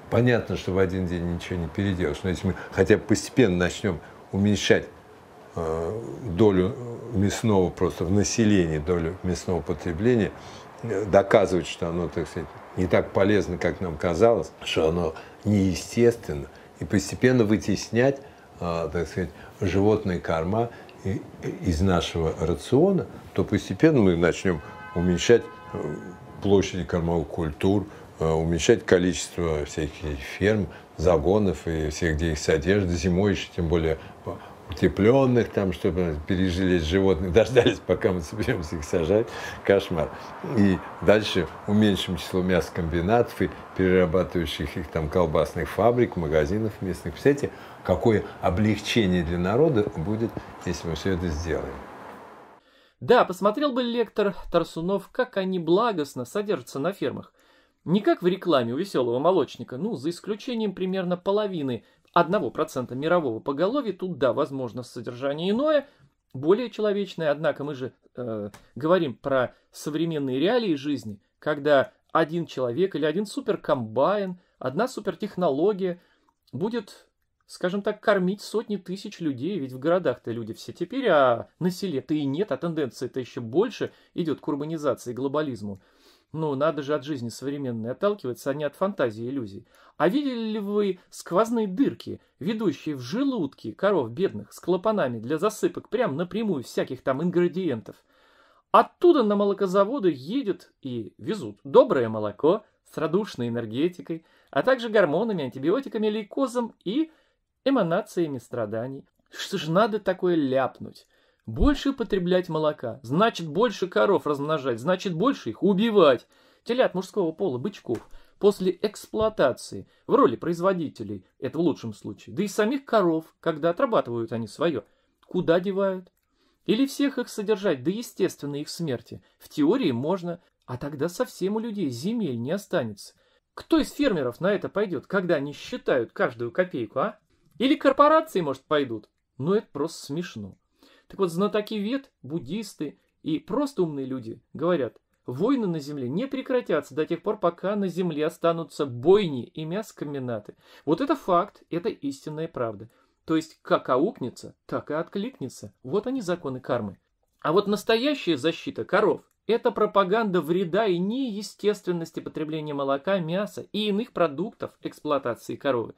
понятно, что в один день ничего не переделаешь, но если мы хотя бы постепенно начнем уменьшать э, долю мясного просто в населении, долю мясного потребления, э, доказывать, что оно, так сказать, не так полезно, как нам казалось, что оно неестественно, и постепенно вытеснять, э, так сказать, животные корма из нашего рациона, то постепенно мы начнем уменьшать э, площади кормовых культур, э, уменьшать количество всяких ферм, загонов и всех, где их содержат зимой, еще тем более утепленных, там, чтобы пережили животных, дождались, пока мы соберемся их сажать. Кошмар. И дальше уменьшим число мясокомбинатов и перерабатывающих их там колбасных фабрик, магазинов местных. Все какое облегчение для народа будет, если мы все это сделаем. Да, посмотрел бы лектор Тарсунов, как они благостно содержатся на фермах. Не как в рекламе у веселого молочника, ну, за исключением примерно половины 1% мирового поголовья, тут, да, возможно, содержание иное, более человечное, однако мы же э, говорим про современные реалии жизни, когда один человек или один суперкомбайн, одна супертехнология будет скажем так, кормить сотни тысяч людей, ведь в городах-то люди все теперь, а на селе-то и нет, а тенденция-то еще больше идет к урбанизации и глобализму. Ну, надо же от жизни современной отталкиваться, а не от фантазии и иллюзий. А видели ли вы сквозные дырки, ведущие в желудки коров бедных с клапанами для засыпок, прям напрямую всяких там ингредиентов? Оттуда на молокозаводы едет и везут доброе молоко с радушной энергетикой, а также гормонами, антибиотиками, лейкозом и эманациями страданий. Что ж надо такое ляпнуть? Больше потреблять молока, значит больше коров размножать, значит больше их убивать. Телят мужского пола, бычков, после эксплуатации, в роли производителей, это в лучшем случае, да и самих коров, когда отрабатывают они свое, куда девают? Или всех их содержать до естественной их смерти? В теории можно, а тогда совсем у людей земель не останется. Кто из фермеров на это пойдет, когда они считают каждую копейку, а? Или корпорации, может, пойдут. Но это просто смешно. Так вот, знатоки вет, буддисты и просто умные люди говорят, войны на земле не прекратятся до тех пор, пока на земле останутся бойни и мясокомбинаты. Вот это факт, это истинная правда. То есть, как аукнется, так и откликнется. Вот они законы кармы. А вот настоящая защита коров – это пропаганда вреда и неестественности потребления молока, мяса и иных продуктов эксплуатации коровы.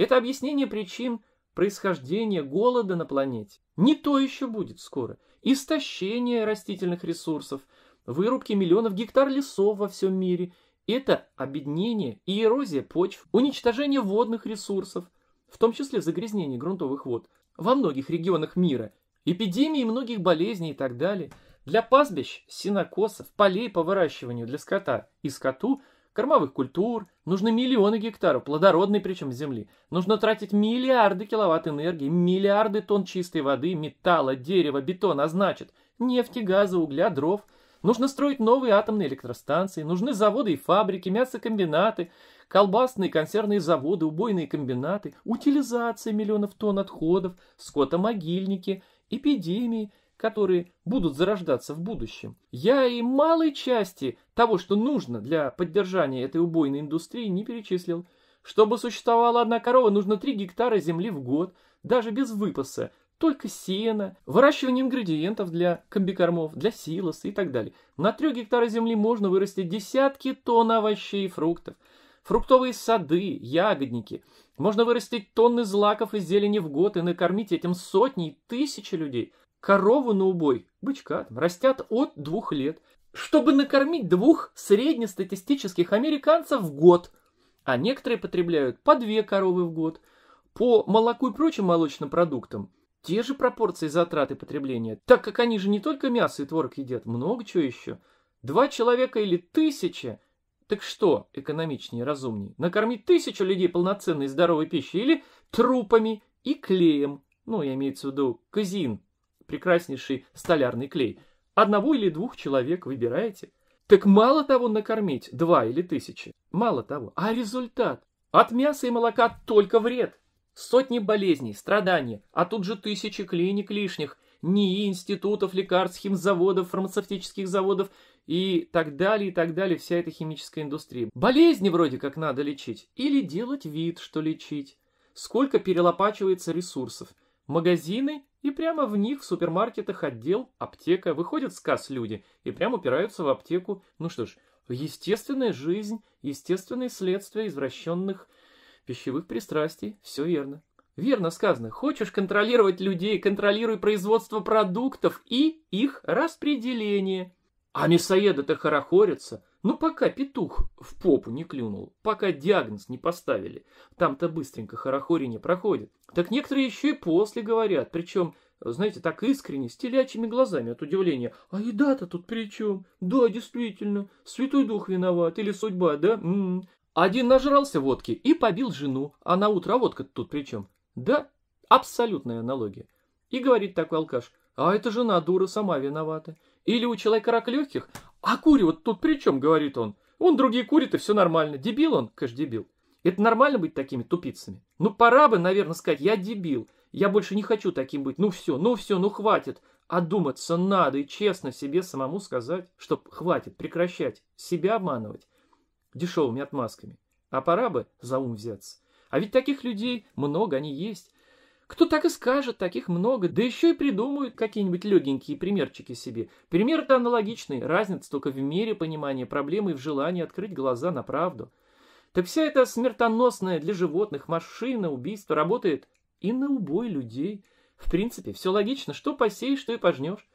Это объяснение причин происхождения голода на планете. Не то еще будет скоро. Истощение растительных ресурсов, вырубки миллионов гектар лесов во всем мире. Это обеднение и эрозия почв, уничтожение водных ресурсов, в том числе загрязнение грунтовых вод во многих регионах мира, эпидемии многих болезней и так далее. Для пастбищ, синокосов, полей по выращиванию для скота и скоту кормовых культур, нужны миллионы гектаров, плодородной причем земли. Нужно тратить миллиарды киловатт энергии, миллиарды тонн чистой воды, металла, дерева, бетона, а значит, нефти, газа, угля, дров. Нужно строить новые атомные электростанции, нужны заводы и фабрики, мясокомбинаты, колбасные консервные заводы, убойные комбинаты, утилизация миллионов тонн отходов, скотомогильники, эпидемии – которые будут зарождаться в будущем. Я и малой части того, что нужно для поддержания этой убойной индустрии, не перечислил. Чтобы существовала одна корова, нужно 3 гектара земли в год, даже без выпаса, только сено, выращивание ингредиентов для комбикормов, для силоса и так далее. На 3 гектара земли можно вырастить десятки тонн овощей и фруктов, фруктовые сады, ягодники. Можно вырастить тонны злаков и зелени в год и накормить этим сотни и тысячи людей корову на убой, бычка, там, растят от двух лет, чтобы накормить двух среднестатистических американцев в год. А некоторые потребляют по две коровы в год. По молоку и прочим молочным продуктам те же пропорции затраты потребления, так как они же не только мясо и творог едят, много чего еще. Два человека или тысяча. Так что экономичнее и разумнее? Накормить тысячу людей полноценной здоровой пищей или трупами и клеем? Ну, я имею в виду казин, прекраснейший столярный клей. Одного или двух человек выбираете. Так мало того накормить два или тысячи, мало того, а результат? От мяса и молока только вред. Сотни болезней, страдания, а тут же тысячи клиник лишних, НИИ, институтов, лекарств, химзаводов, фармацевтических заводов и так далее, и так далее, вся эта химическая индустрия. Болезни вроде как надо лечить или делать вид, что лечить. Сколько перелопачивается ресурсов. Магазины и прямо в них в супермаркетах отдел, аптека, выходят с касс люди и прямо упираются в аптеку. Ну что ж, естественная жизнь, естественные следствия извращенных пищевых пристрастий. Все верно. Верно сказано. Хочешь контролировать людей, контролируй производство продуктов и их распределение. А мясоеды-то хорохорится, Ну, пока петух в попу не клюнул, пока диагноз не поставили. Там-то быстренько хорохори не проходит. Так некоторые еще и после говорят, причем, знаете, так искренне, с телячьими глазами от удивления. А еда-то тут при чем? Да, действительно, святой дух виноват, или судьба, да? М м-м. -м. Один нажрался водки и побил жену, а на утро водка тут при чем? Да, абсолютная аналогия. И говорит такой алкаш, а это жена дура сама виновата. Или у человека рак легких, а кури вот тут при чем, говорит он. Он другие курит, и все нормально. Дебил он, конечно, дебил. Это нормально быть такими тупицами? Ну, пора бы, наверное, сказать, я дебил. Я больше не хочу таким быть. Ну все, ну все, ну хватит. Одуматься надо и честно себе самому сказать, что хватит прекращать себя обманывать дешевыми отмазками. А пора бы за ум взяться. А ведь таких людей много, они есть. Кто так и скажет, таких много, да еще и придумают какие-нибудь легенькие примерчики себе. Пример-то аналогичный, разница только в мере понимания проблемы и в желании открыть глаза на правду. Так вся эта смертоносная для животных машина убийства работает и на убой людей. В принципе, все логично, что посеешь, что и пожнешь.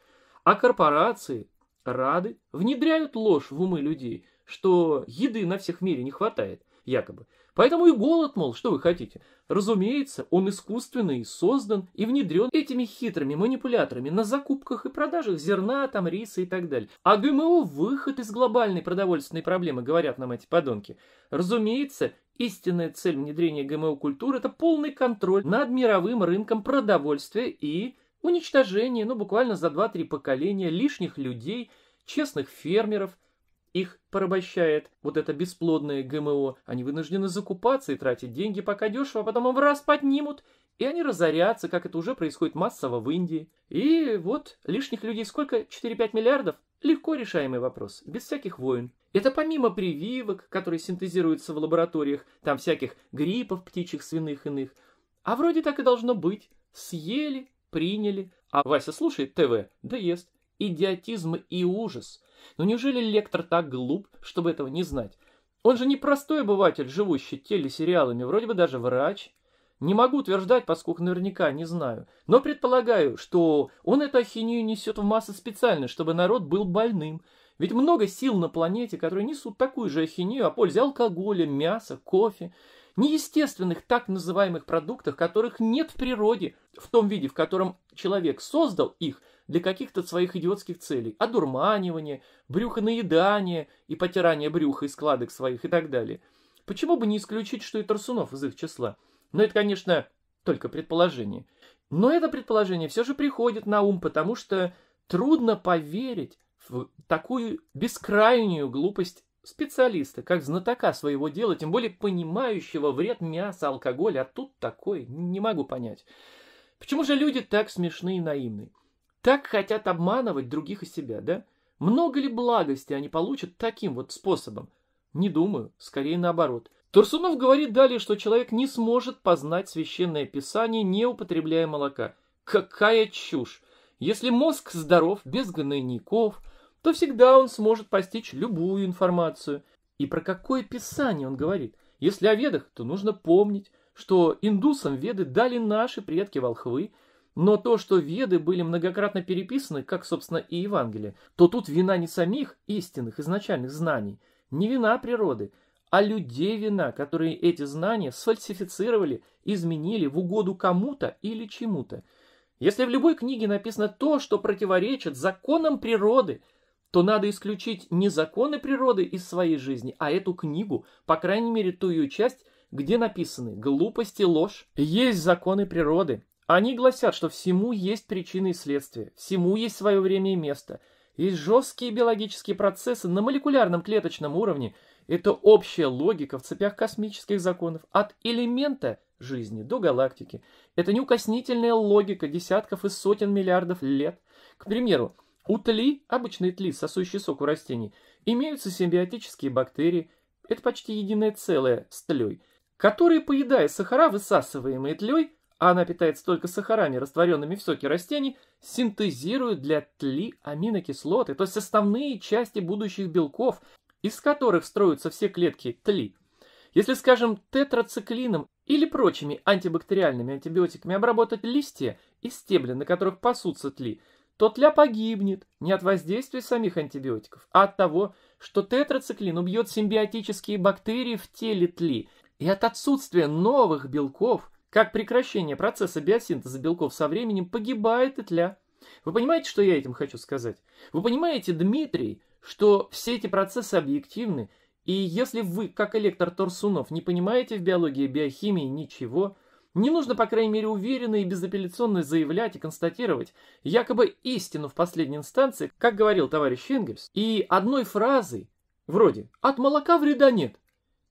А корпорации рады, внедряют ложь в умы людей, что еды на всех в мире не хватает, якобы. Поэтому и голод, мол, что вы хотите? Разумеется, он искусственный, и создан и внедрен этими хитрыми манипуляторами на закупках и продажах зерна, там, риса и так далее. А ГМО эм – выход из глобальной продовольственной проблемы, говорят нам эти подонки. Разумеется, истинная цель внедрения ГМО-культур эм – это полный контроль над мировым рынком продовольствия и уничтожение, ну, буквально за 2-3 поколения лишних людей, честных фермеров – их порабощает вот это бесплодное ГМО. Они вынуждены закупаться и тратить деньги пока дешево, а потом в раз поднимут, и они разорятся, как это уже происходит массово в Индии. И вот лишних людей сколько? 4-5 миллиардов? Легко решаемый вопрос, без всяких войн. Это помимо прививок, которые синтезируются в лабораториях, там всяких гриппов птичьих, свиных, иных. А вроде так и должно быть. Съели, приняли. А Вася слушает ТВ, да ест. Идиотизм и ужас – но неужели лектор так глуп, чтобы этого не знать? Он же не простой обыватель, живущий телесериалами, вроде бы даже врач. Не могу утверждать, поскольку наверняка не знаю, но предполагаю, что он эту ахинею несет в массы специально, чтобы народ был больным. Ведь много сил на планете, которые несут такую же ахинею о пользе алкоголя, мяса, кофе, неестественных так называемых продуктах, которых нет в природе, в том виде, в котором человек создал их – для каких-то своих идиотских целей. Одурманивание, брюхонаедание и потирание брюха и складок своих и так далее. Почему бы не исключить, что и Тарсунов из их числа? Но это, конечно, только предположение. Но это предположение все же приходит на ум, потому что трудно поверить в такую бескрайнюю глупость специалиста, как знатока своего дела, тем более понимающего вред мяса, алкоголя, а тут такой, не могу понять. Почему же люди так смешны и наивны? Так хотят обманывать других и себя, да? Много ли благости они получат таким вот способом? Не думаю, скорее наоборот. Турсунов говорит далее, что человек не сможет познать священное писание, не употребляя молока. Какая чушь! Если мозг здоров, без гнойников, то всегда он сможет постичь любую информацию. И про какое писание он говорит? Если о ведах, то нужно помнить, что индусам веды дали наши предки-волхвы, но то, что веды были многократно переписаны, как, собственно, и Евангелие, то тут вина не самих истинных изначальных знаний, не вина природы, а людей вина, которые эти знания сфальсифицировали, изменили в угоду кому-то или чему-то. Если в любой книге написано то, что противоречит законам природы, то надо исключить не законы природы из своей жизни, а эту книгу, по крайней мере ту ее часть, где написаны глупости, ложь. Есть законы природы, они гласят, что всему есть причины и следствия, всему есть свое время и место. И жесткие биологические процессы на молекулярном клеточном уровне. Это общая логика в цепях космических законов, от элемента жизни до галактики. Это неукоснительная логика десятков и сотен миллиардов лет. К примеру, у тли, обычной тли, сосущей сок у растений, имеются симбиотические бактерии, это почти единое целое с тлей, которые, поедая сахара, высасываемые тлей, а она питается только сахарами, растворенными в соке растений, синтезирует для тли аминокислоты, то есть основные части будущих белков, из которых строятся все клетки тли. Если, скажем, тетрациклином или прочими антибактериальными антибиотиками обработать листья и стебли, на которых пасутся тли, то тля погибнет не от воздействия самих антибиотиков, а от того, что тетрациклин убьет симбиотические бактерии в теле тли, и от отсутствия новых белков – как прекращение процесса биосинтеза белков со временем погибает и тля. Вы понимаете, что я этим хочу сказать? Вы понимаете, Дмитрий, что все эти процессы объективны, и если вы, как электор Торсунов, не понимаете в биологии и биохимии ничего, не нужно, по крайней мере, уверенно и безапелляционно заявлять и констатировать якобы истину в последней инстанции, как говорил товарищ Энгельс, и одной фразой, вроде «от молока вреда нет»,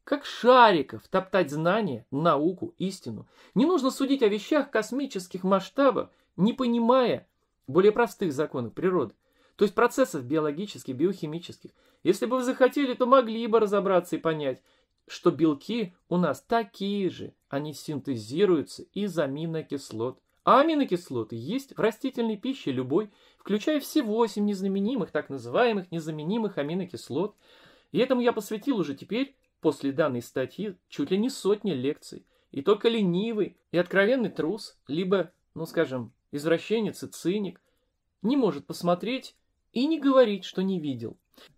как шариков, топтать знания, науку, истину. Не нужно судить о вещах космических масштабов, не понимая более простых законов природы, то есть процессов биологических, биохимических. Если бы вы захотели, то могли бы разобраться и понять, что белки у нас такие же, они синтезируются из аминокислот. А аминокислоты есть в растительной пище любой, включая все восемь незаменимых, так называемых незаменимых аминокислот. И этому я посвятил уже теперь после данной статьи чуть ли не сотни лекций, и только ленивый и откровенный трус, либо, ну скажем, извращенец и циник, не может посмотреть и не говорить, что не видел.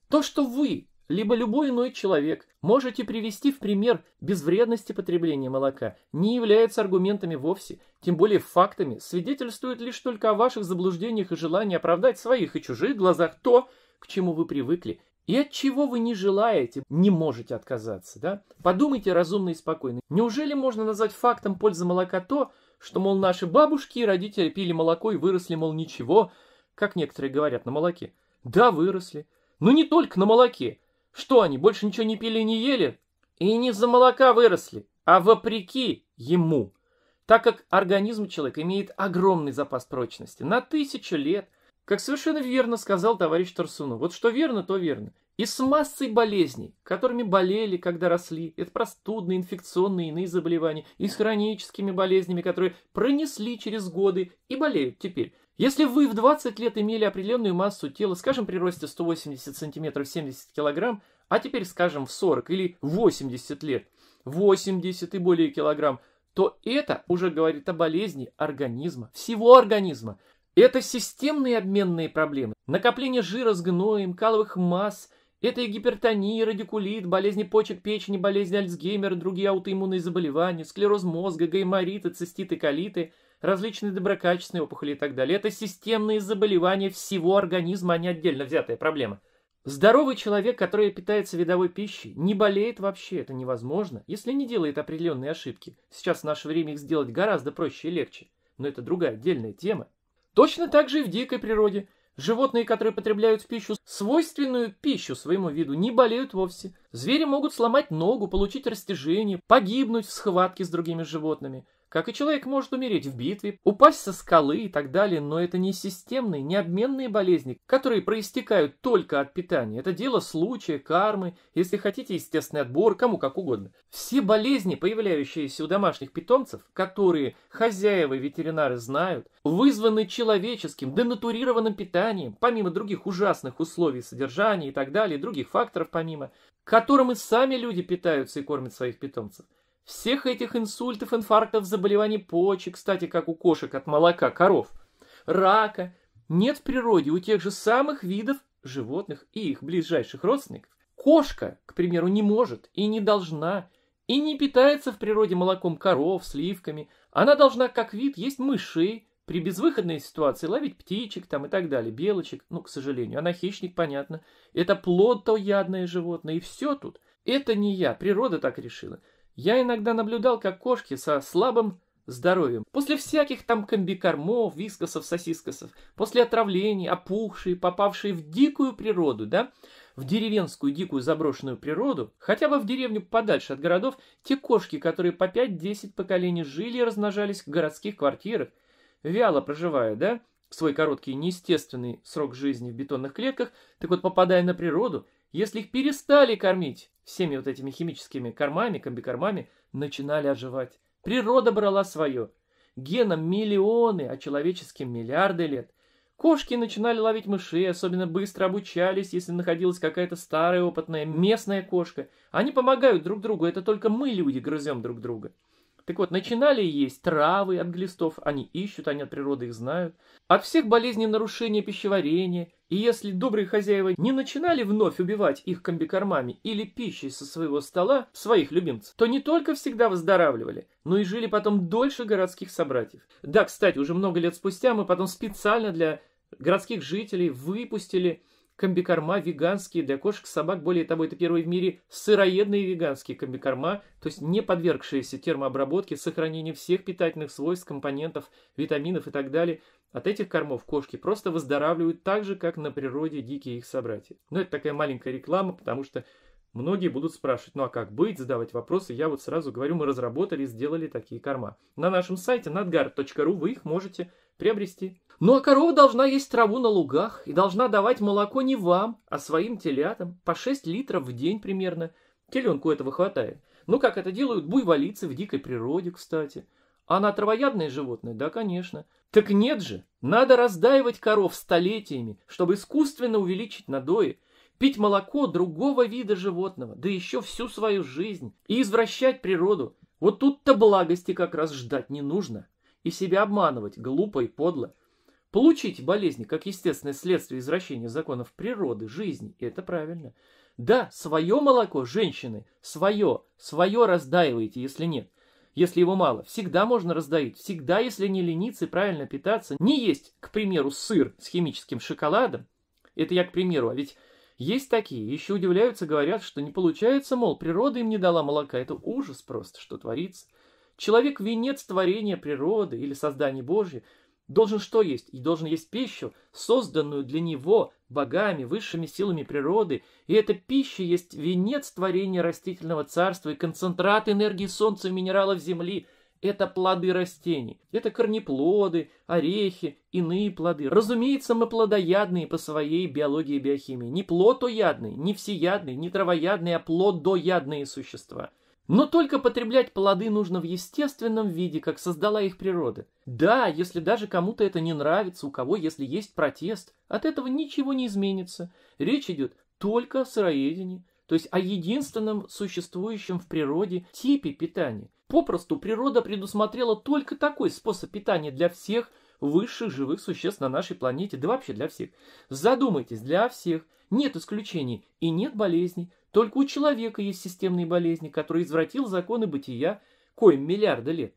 То, что вы, либо любой иной человек, можете привести в пример безвредности потребления молока, не является аргументами вовсе, тем более фактами, свидетельствует лишь только о ваших заблуждениях и желании оправдать своих и чужих глазах то, к чему вы привыкли и от чего вы не желаете, не можете отказаться, да? Подумайте разумно и спокойно. Неужели можно назвать фактом пользы молока то, что, мол, наши бабушки и родители пили молоко и выросли, мол, ничего, как некоторые говорят, на молоке? Да, выросли. Но не только на молоке. Что они, больше ничего не пили и не ели? И не за молока выросли, а вопреки ему. Так как организм человека имеет огромный запас прочности, на тысячу лет, как совершенно верно сказал товарищ Тарсунов. Вот что верно, то верно. И с массой болезней, которыми болели, когда росли, это простудные, инфекционные, иные заболевания, и с хроническими болезнями, которые пронесли через годы и болеют теперь. Если вы в 20 лет имели определенную массу тела, скажем, при росте 180 сантиметров 70 килограмм, а теперь, скажем, в 40 или 80 лет, 80 и более килограмм, то это уже говорит о болезни организма, всего организма. Это системные обменные проблемы. Накопление жира с гноем, каловых масс, это и гипертония, радикулит, болезни почек, печени, болезни Альцгеймера, другие аутоиммунные заболевания, склероз мозга, гаймориты, циститы, колиты, различные доброкачественные опухоли и так далее. Это системные заболевания всего организма, а не отдельно взятая проблема. Здоровый человек, который питается видовой пищей, не болеет вообще, это невозможно, если не делает определенные ошибки. Сейчас в наше время их сделать гораздо проще и легче, но это другая отдельная тема. Точно так же и в дикой природе. Животные, которые потребляют в пищу свойственную пищу своему виду, не болеют вовсе. Звери могут сломать ногу, получить растяжение, погибнуть в схватке с другими животными. Как и человек может умереть в битве, упасть со скалы и так далее, но это не системные, не обменные болезни, которые проистекают только от питания. Это дело случая, кармы, если хотите, естественный отбор, кому как угодно. Все болезни, появляющиеся у домашних питомцев, которые хозяева и ветеринары знают, вызваны человеческим, денатурированным питанием, помимо других ужасных условий содержания и так далее, других факторов помимо, которым и сами люди питаются и кормят своих питомцев всех этих инсультов, инфарктов, заболеваний почек, кстати, как у кошек от молока коров, рака, нет в природе у тех же самых видов животных и их ближайших родственников. Кошка, к примеру, не может и не должна, и не питается в природе молоком коров, сливками. Она должна, как вид, есть мышей, при безвыходной ситуации ловить птичек там и так далее, белочек, ну, к сожалению. Она хищник, понятно. Это плод то ядное животное, и все тут. Это не я, природа так решила. Я иногда наблюдал, как кошки со слабым здоровьем, после всяких там комбикормов, вискосов, сосискосов, после отравлений, опухшие, попавшие в дикую природу, да, в деревенскую дикую заброшенную природу, хотя бы в деревню подальше от городов, те кошки, которые по 5-10 поколений жили и размножались в городских квартирах, вяло проживая, да, свой короткий неестественный срок жизни в бетонных клетках, так вот, попадая на природу, если их перестали кормить всеми вот этими химическими кормами, комбикормами, начинали оживать. Природа брала свое. Геном миллионы, а человеческим миллиарды лет. Кошки начинали ловить мышей, особенно быстро обучались, если находилась какая-то старая опытная местная кошка. Они помогают друг другу, это только мы, люди, грызем друг друга. Так вот, начинали есть травы от глистов, они ищут, они от природы их знают. От всех болезней нарушения пищеварения. И если добрые хозяева не начинали вновь убивать их комбикормами или пищей со своего стола своих любимцев, то не только всегда выздоравливали, но и жили потом дольше городских собратьев. Да, кстати, уже много лет спустя мы потом специально для городских жителей выпустили комбикорма веганские для кошек, собак. Более того, это первые в мире сыроедные веганские комбикорма, то есть не подвергшиеся термообработке с всех питательных свойств, компонентов, витаминов и так далее. От этих кормов кошки просто выздоравливают так же, как на природе дикие их собратья. Но это такая маленькая реклама, потому что Многие будут спрашивать, ну а как быть, задавать вопросы. Я вот сразу говорю, мы разработали и сделали такие корма. На нашем сайте надгар.ру, вы их можете приобрести. Ну а корова должна есть траву на лугах и должна давать молоко не вам, а своим телятам, по 6 литров в день примерно. Теленку этого хватает. Ну как это делают буйволицы в дикой природе, кстати. А она травоядное животное, Да, конечно. Так нет же, надо раздаивать коров столетиями, чтобы искусственно увеличить надои, пить молоко другого вида животного, да еще всю свою жизнь, и извращать природу. Вот тут-то благости как раз ждать не нужно и себя обманывать глупо и подло. Получить болезни как естественное следствие извращения законов природы, жизни, и это правильно. Да, свое молоко, женщины, свое, свое раздаиваете, если нет. Если его мало, всегда можно раздавить. Всегда, если не лениться и правильно питаться, не есть, к примеру, сыр с химическим шоколадом. Это я к примеру, а ведь есть такие, еще удивляются, говорят, что не получается, мол, природа им не дала молока. Это ужас просто, что творится. Человек, венец творения природы или создания Божьей, должен что есть? И должен есть пищу, созданную для него богами, высшими силами природы. И эта пища есть венец творения растительного царства и концентрат энергии солнца и минералов земли. Это плоды растений, это корнеплоды, орехи, иные плоды. Разумеется, мы плодоядные по своей биологии и биохимии. Не плотоядные, не всеядные, не травоядные, а плодоядные существа – но только потреблять плоды нужно в естественном виде, как создала их природа. Да, если даже кому-то это не нравится, у кого, если есть протест, от этого ничего не изменится. Речь идет только о сыроедении, то есть о единственном существующем в природе типе питания. Попросту природа предусмотрела только такой способ питания для всех высших живых существ на нашей планете, да вообще для всех. Задумайтесь, для всех. Нет исключений и нет болезней, только у человека есть системные болезни, который извратил законы бытия, коим миллиарды лет.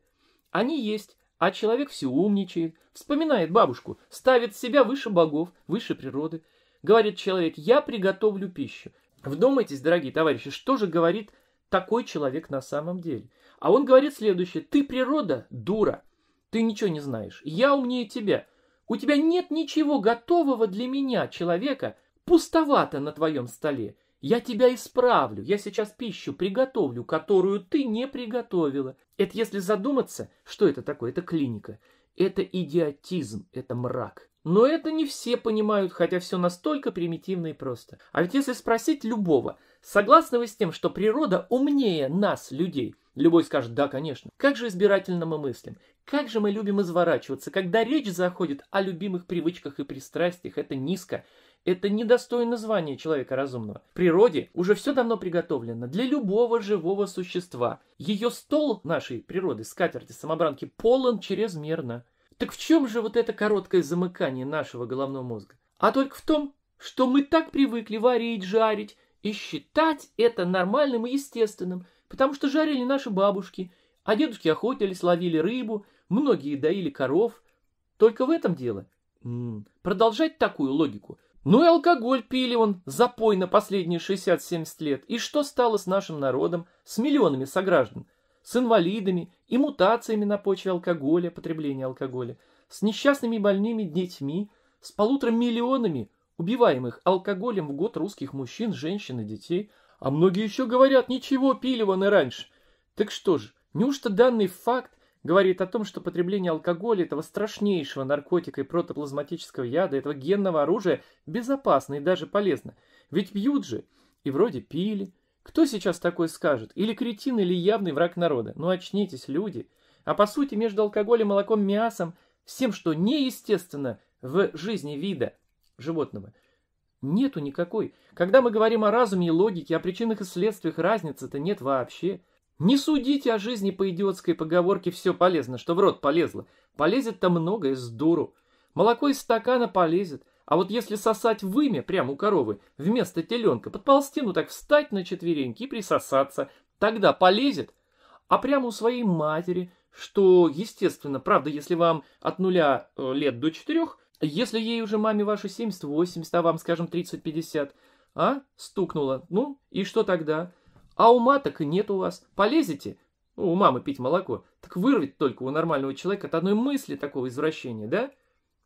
Они есть, а человек все умничает, вспоминает бабушку, ставит себя выше богов, выше природы. Говорит человек, я приготовлю пищу. Вдумайтесь, дорогие товарищи, что же говорит такой человек на самом деле? А он говорит следующее, ты природа, дура, ты ничего не знаешь, я умнее тебя. У тебя нет ничего готового для меня, человека, пустовато на твоем столе. Я тебя исправлю, я сейчас пищу приготовлю, которую ты не приготовила. Это если задуматься, что это такое, это клиника. Это идиотизм, это мрак. Но это не все понимают, хотя все настолько примитивно и просто. А ведь если спросить любого, согласны вы с тем, что природа умнее нас, людей? Любой скажет, да, конечно. Как же избирательно мы мыслим? Как же мы любим изворачиваться, когда речь заходит о любимых привычках и пристрастиях? Это низко. Это недостойно звания человека разумного. В природе уже все давно приготовлено для любого живого существа. Ее стол нашей природы, скатерти, самобранки, полон чрезмерно. Так в чем же вот это короткое замыкание нашего головного мозга? А только в том, что мы так привыкли варить, жарить и считать это нормальным и естественным, потому что жарили наши бабушки, а дедушки охотились, ловили рыбу, многие доили коров. Только в этом дело. М -м, продолжать такую логику – ну и алкоголь пили он, запой на последние 60-70 лет. И что стало с нашим народом, с миллионами сограждан, с инвалидами и мутациями на почве алкоголя, потребления алкоголя, с несчастными больными детьми, с полутора миллионами убиваемых алкоголем в год русских мужчин, женщин и детей. А многие еще говорят, ничего, пили вон и раньше. Так что же, неужто данный факт говорит о том, что потребление алкоголя, этого страшнейшего наркотика и протоплазматического яда, этого генного оружия, безопасно и даже полезно. Ведь пьют же, и вроде пили. Кто сейчас такое скажет? Или кретин, или явный враг народа. Ну очнитесь, люди. А по сути, между алкоголем, молоком, мясом, всем, что неестественно в жизни вида животного, нету никакой. Когда мы говорим о разуме и логике, о причинах и следствиях, разницы-то нет вообще. Не судите о жизни по идиотской поговорке «все полезно», что в рот полезло. Полезет-то многое с дуру. Молоко из стакана полезет, а вот если сосать вымя прямо у коровы вместо теленка, под полстину так встать на четвереньки и присосаться, тогда полезет. А прямо у своей матери, что, естественно, правда, если вам от нуля э, лет до четырех, если ей уже маме вашу 70-80, а вам, скажем, 30-50, а, стукнуло, ну и что тогда? А ума так и нет у вас. Полезете? Ну, у мамы пить молоко. Так вырвать только у нормального человека от одной мысли такого извращения, да?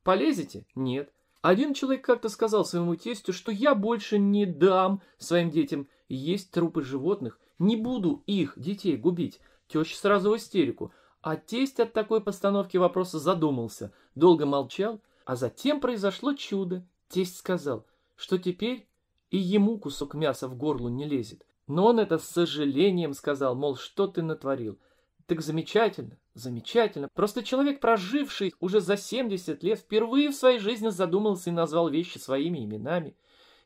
Полезете? Нет. Один человек как-то сказал своему тестю, что я больше не дам своим детям есть трупы животных, не буду их, детей, губить. Теща сразу в истерику. А тесть от такой постановки вопроса задумался, долго молчал, а затем произошло чудо. Тесть сказал, что теперь и ему кусок мяса в горло не лезет. Но он это с сожалением сказал, мол, что ты натворил. Так замечательно, замечательно. Просто человек, проживший уже за 70 лет, впервые в своей жизни задумался и назвал вещи своими именами.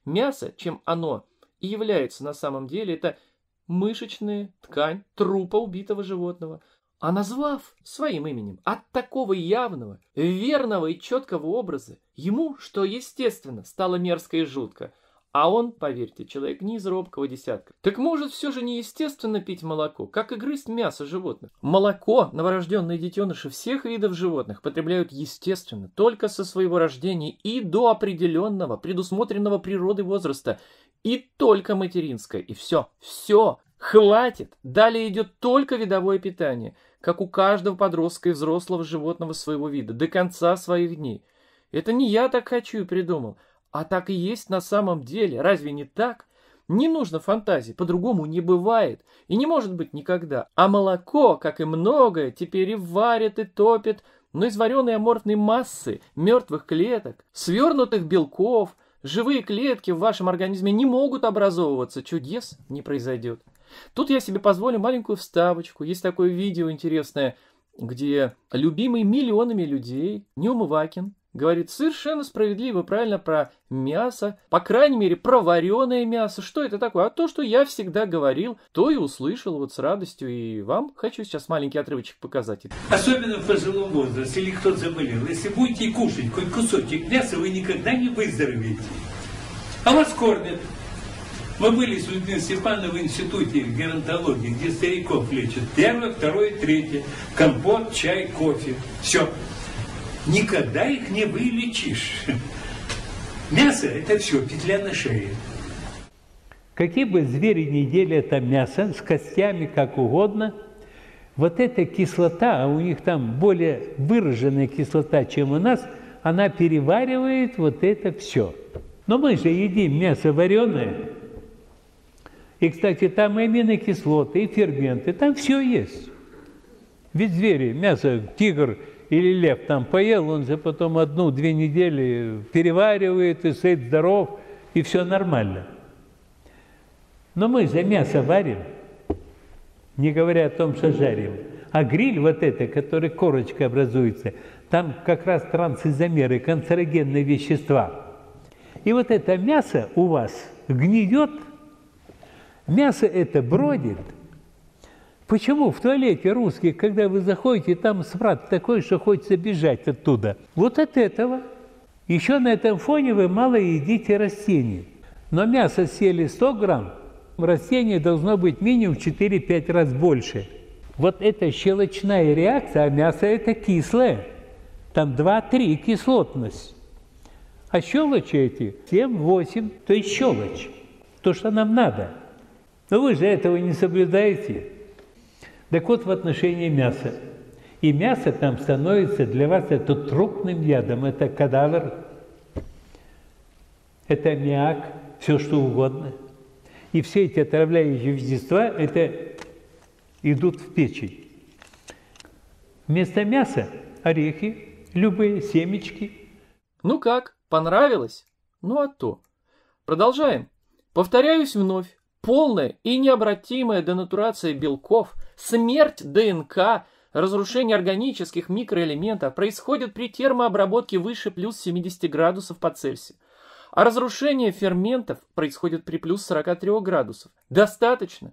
Мясо, чем оно и является на самом деле, это мышечная ткань трупа убитого животного. А назвав своим именем от такого явного, верного и четкого образа, ему, что естественно, стало мерзко и жутко – а он, поверьте, человек не из робкого десятка. Так может, все же неестественно пить молоко, как и грызть мясо животных? Молоко новорожденные детеныши всех видов животных потребляют естественно, только со своего рождения и до определенного, предусмотренного природой возраста, и только материнское, и все, все, хватит. Далее идет только видовое питание, как у каждого подростка и взрослого животного своего вида, до конца своих дней. Это не я так хочу и придумал. А так и есть на самом деле, разве не так? Не нужно фантазии, по-другому не бывает и не может быть никогда. А молоко, как и многое, теперь и варят, и топят, но из вареной аморфной массы, мертвых клеток, свернутых белков, живые клетки в вашем организме не могут образовываться, чудес не произойдет. Тут я себе позволю маленькую вставочку. Есть такое видео интересное, где любимый миллионами людей Нюм Вакин говорит совершенно справедливо, правильно про мясо, по крайней мере про вареное мясо. Что это такое? А то, что я всегда говорил, то и услышал вот с радостью. И вам хочу сейчас маленький отрывочек показать. Особенно в пожилом возрасте, или кто заболел, если будете кушать хоть кусочек мяса, вы никогда не выздоровеете. А вас кормят. Мы были с Людмилой Степановной в институте геронтологии, где стариков лечат. Первое, второе, третье. Компот, чай, кофе. Все никогда их не вылечишь. Мясо – это все, петля на шее. Какие бы звери не ели это мясо, с костями как угодно, вот эта кислота, а у них там более выраженная кислота, чем у нас, она переваривает вот это все. Но мы же едим мясо вареное. И, кстати, там и аминокислоты, и ферменты, там все есть. Ведь звери, мясо, тигр – или лев там поел, он же потом одну-две недели переваривает и стоит здоров, и все нормально. Но мы за мясо варим, не говоря о том, что жарим. А гриль вот это, который корочка образуется, там как раз трансизомеры, канцерогенные вещества. И вот это мясо у вас гниет, мясо это бродит – Почему в туалете русских, когда вы заходите, там сврат, такой, что хочется бежать оттуда? Вот от этого. Еще на этом фоне вы мало едите растений. Но мясо съели 100 грамм, растение должно быть минимум 4-5 раз больше. Вот это щелочная реакция, а мясо это кислое. Там 2-3 кислотность. А щелочи эти 7-8, то есть щелочь. То, что нам надо. Но вы же этого не соблюдаете. Так вот, в отношении мяса. И мясо там становится для вас это трупным ядом, это кадавр, это аммиак, все что угодно. И все эти отравляющие вещества это идут в печень. Вместо мяса орехи, любые семечки. Ну как, понравилось? Ну а то. Продолжаем. Повторяюсь вновь. Полная и необратимая денатурация белков – Смерть ДНК, разрушение органических микроэлементов происходит при термообработке выше плюс 70 градусов по Цельсию. А разрушение ферментов происходит при плюс 43 градусов. Достаточно.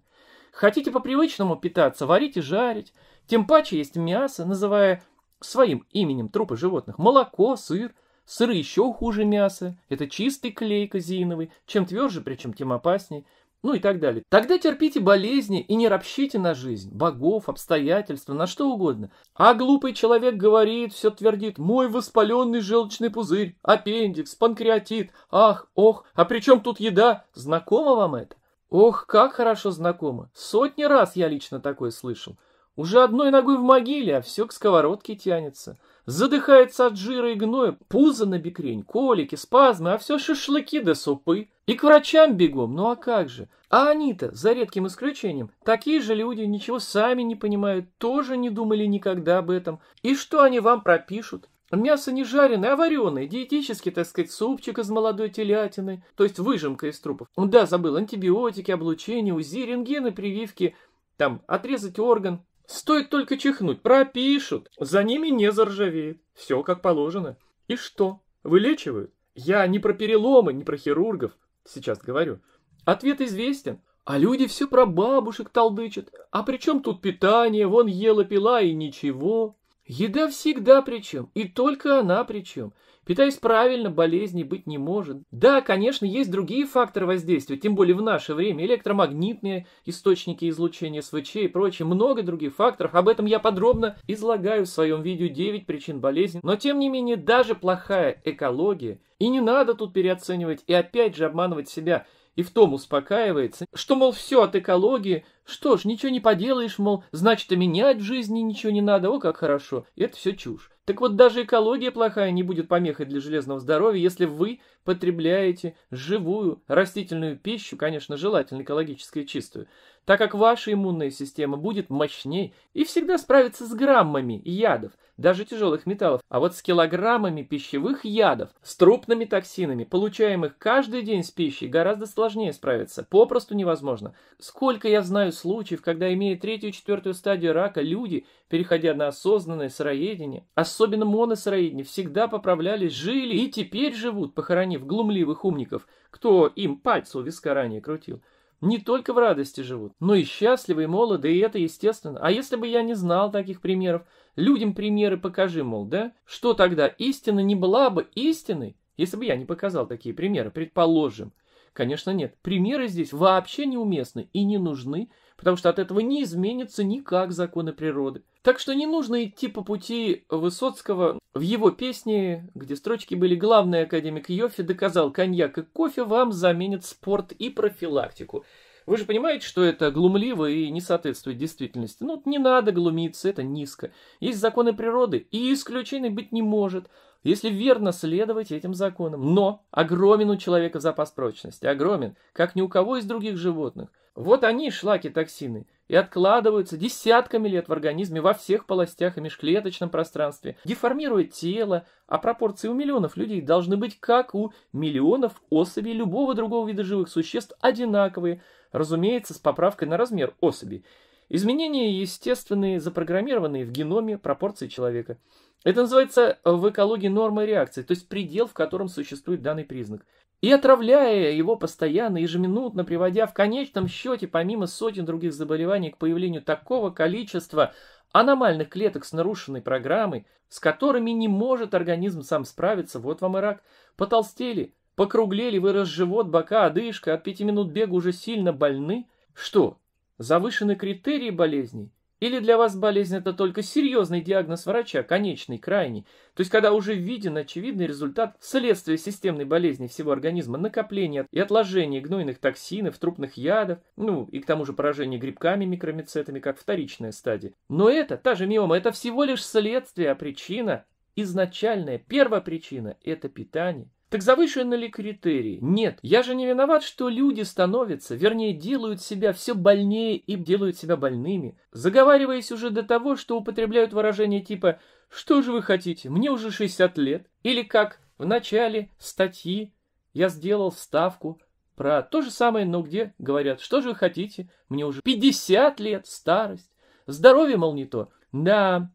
Хотите по-привычному питаться, варить и жарить. Тем паче есть мясо, называя своим именем трупы животных. Молоко, сыр. Сыры еще хуже мяса. Это чистый клей казеиновый. Чем тверже, причем тем опаснее ну и так далее. Тогда терпите болезни и не ропщите на жизнь, богов, обстоятельства, на что угодно. А глупый человек говорит, все твердит, мой воспаленный желчный пузырь, аппендикс, панкреатит, ах, ох, а при чем тут еда? Знакомо вам это? Ох, как хорошо знакомо. Сотни раз я лично такое слышал. Уже одной ногой в могиле, а все к сковородке тянется. Задыхается от жира и гноя, пузо на бикрень, колики, спазмы, а все шашлыки да супы. И к врачам бегом, ну а как же? А они-то, за редким исключением, такие же люди, ничего сами не понимают, тоже не думали никогда об этом. И что они вам пропишут? Мясо не жареное, а вареное, диетический, так сказать, супчик из молодой телятины, то есть выжимка из трупов. Да, забыл, антибиотики, облучение, УЗИ, рентгены, прививки, там, отрезать орган. Стоит только чихнуть, пропишут, за ними не заржавеет, все как положено. И что, вылечивают? Я не про переломы, не про хирургов, Сейчас говорю. Ответ известен. А люди все про бабушек толдычат. А при чем тут питание? Вон ела-пила и ничего. Еда всегда причем, и только она причем. Питаясь правильно, болезни быть не может. Да, конечно, есть другие факторы воздействия, тем более в наше время, электромагнитные источники излучения СВЧ и прочее, много других факторов. Об этом я подробно излагаю в своем видео 9 причин болезни. Но тем не менее, даже плохая экология, и не надо тут переоценивать и опять же обманывать себя – и в том успокаивается, что, мол, все от экологии, что ж, ничего не поделаешь, мол, значит, и менять в жизни ничего не надо, о, как хорошо, это все чушь. Так вот, даже экология плохая не будет помехой для железного здоровья, если вы потребляете живую растительную пищу, конечно, желательно экологически чистую, так как ваша иммунная система будет мощней и всегда справится с граммами ядов, даже тяжелых металлов, а вот с килограммами пищевых ядов, с трупными токсинами, получаемых каждый день с пищей, гораздо сложнее справиться, попросту невозможно. Сколько я знаю случаев, когда, имея третью четвертую стадию рака, люди, переходя на осознанное сыроедение, особенно моносыроедение, всегда поправлялись, жили и теперь живут, похоронив глумливых умников, кто им пальцы у виска ранее крутил не только в радости живут, но и счастливы и молоды, и это естественно. А если бы я не знал таких примеров, людям примеры покажи, мол, да? Что тогда, истина не была бы истиной, если бы я не показал такие примеры, предположим? Конечно, нет. Примеры здесь вообще неуместны и не нужны, потому что от этого не изменятся никак законы природы. Так что не нужно идти по пути Высоцкого. В его песне, где строчки были «Главный академик Йофи доказал, коньяк и кофе вам заменят спорт и профилактику». Вы же понимаете, что это глумливо и не соответствует действительности. Ну, не надо глумиться, это низко. Есть законы природы, и исключений быть не может, если верно следовать этим законам. Но огромен у человека запас прочности, огромен, как ни у кого из других животных – вот они, шлаки-токсины, и откладываются десятками лет в организме во всех полостях и межклеточном пространстве, деформируя тело, а пропорции у миллионов людей должны быть как у миллионов особей любого другого вида живых существ одинаковые, разумеется, с поправкой на размер особи. Изменения естественные, запрограммированные в геноме пропорции человека. Это называется в экологии нормой реакции, то есть предел, в котором существует данный признак и отравляя его постоянно, ежеминутно приводя в конечном счете, помимо сотен других заболеваний, к появлению такого количества аномальных клеток с нарушенной программой, с которыми не может организм сам справиться, вот вам и рак, потолстели, покруглели, вырос живот, бока, одышка, от пяти минут бега уже сильно больны. Что, завышены критерии болезней? Или для вас болезнь – это только серьезный диагноз врача, конечный, крайний, то есть когда уже виден очевидный результат следствия системной болезни всего организма, накопления и отложения гнойных токсинов, трупных ядов, ну и к тому же поражение грибками, микромицетами, как вторичная стадия. Но это, та же миома, это всего лишь следствие, а причина изначальная первопричина – это питание, так завышены ли критерии? Нет. Я же не виноват, что люди становятся, вернее, делают себя все больнее и делают себя больными, заговариваясь уже до того, что употребляют выражение типа «Что же вы хотите? Мне уже 60 лет». Или как в начале статьи я сделал ставку про то же самое, но где говорят «Что же вы хотите? Мне уже 50 лет, старость, здоровье, мол, не то». Да,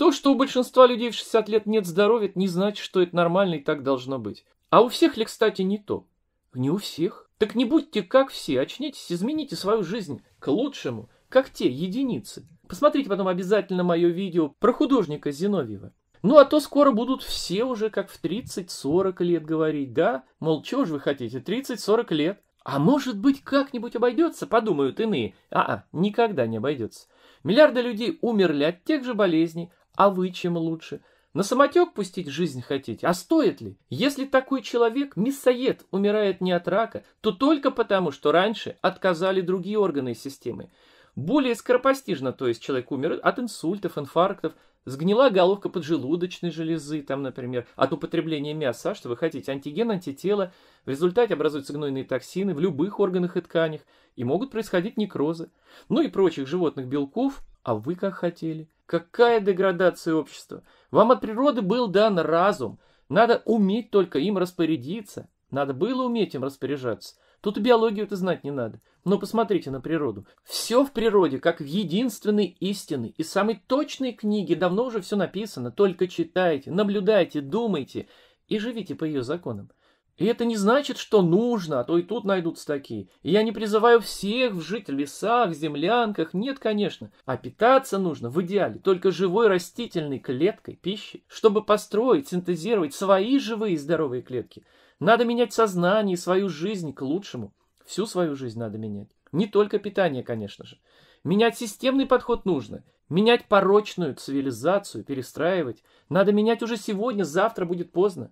то, что у большинства людей в 60 лет нет здоровья, не значит, что это нормально и так должно быть. А у всех ли, кстати, не то? Не у всех. Так не будьте как все, очнитесь, измените свою жизнь к лучшему, как те, единицы. Посмотрите потом обязательно мое видео про художника Зиновьева. Ну а то скоро будут все уже как в 30-40 лет говорить, да? Мол, чего же вы хотите, 30-40 лет? А может быть как-нибудь обойдется, подумают иные. А-а, никогда не обойдется. Миллиарды людей умерли от тех же болезней, а вы чем лучше? На самотек пустить жизнь хотите? А стоит ли? Если такой человек, мясоед, умирает не от рака, то только потому, что раньше отказали другие органы и системы. Более скоропостижно, то есть человек умер от инсультов, инфарктов, сгнила головка поджелудочной железы, там, например, от употребления мяса, что вы хотите, антиген, антитело в результате образуются гнойные токсины в любых органах и тканях, и могут происходить некрозы, ну и прочих животных белков, а вы как хотели – Какая деградация общества! Вам от природы был дан разум. Надо уметь только им распорядиться. Надо было уметь им распоряжаться. Тут и биологию-то знать не надо. Но ну, посмотрите на природу. Все в природе, как в единственной истины и самой точной книге, давно уже все написано. Только читайте, наблюдайте, думайте и живите по ее законам. И это не значит, что нужно, а то и тут найдутся такие. И я не призываю всех жить в лесах, землянках, нет, конечно. А питаться нужно в идеале только живой растительной клеткой пищи. Чтобы построить, синтезировать свои живые и здоровые клетки, надо менять сознание и свою жизнь к лучшему. Всю свою жизнь надо менять. Не только питание, конечно же. Менять системный подход нужно. Менять порочную цивилизацию, перестраивать. Надо менять уже сегодня, завтра будет поздно.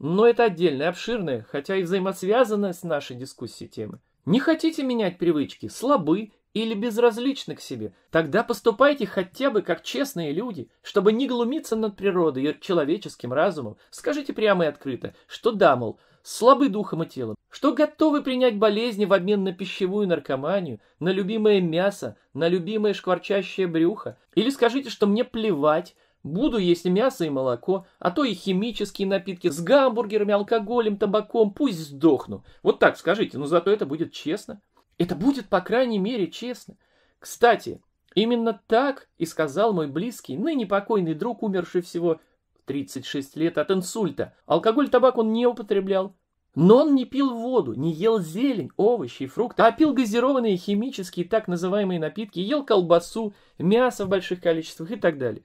Но это отдельная, обширная, хотя и взаимосвязанная с нашей дискуссией темы. Не хотите менять привычки, слабы или безразличны к себе, тогда поступайте хотя бы как честные люди, чтобы не глумиться над природой и человеческим разумом. Скажите прямо и открыто, что да, мол, слабы духом и телом, что готовы принять болезни в обмен на пищевую наркоманию, на любимое мясо, на любимое шкварчащее брюхо. Или скажите, что мне плевать, Буду есть мясо и молоко, а то и химические напитки с гамбургерами, алкоголем, табаком, пусть сдохну. Вот так скажите, но зато это будет честно. Это будет, по крайней мере, честно. Кстати, именно так и сказал мой близкий, ныне покойный друг, умерший всего 36 лет от инсульта. Алкоголь, табак он не употреблял. Но он не пил воду, не ел зелень, овощи и фрукты, а пил газированные химические так называемые напитки, ел колбасу, мясо в больших количествах и так далее.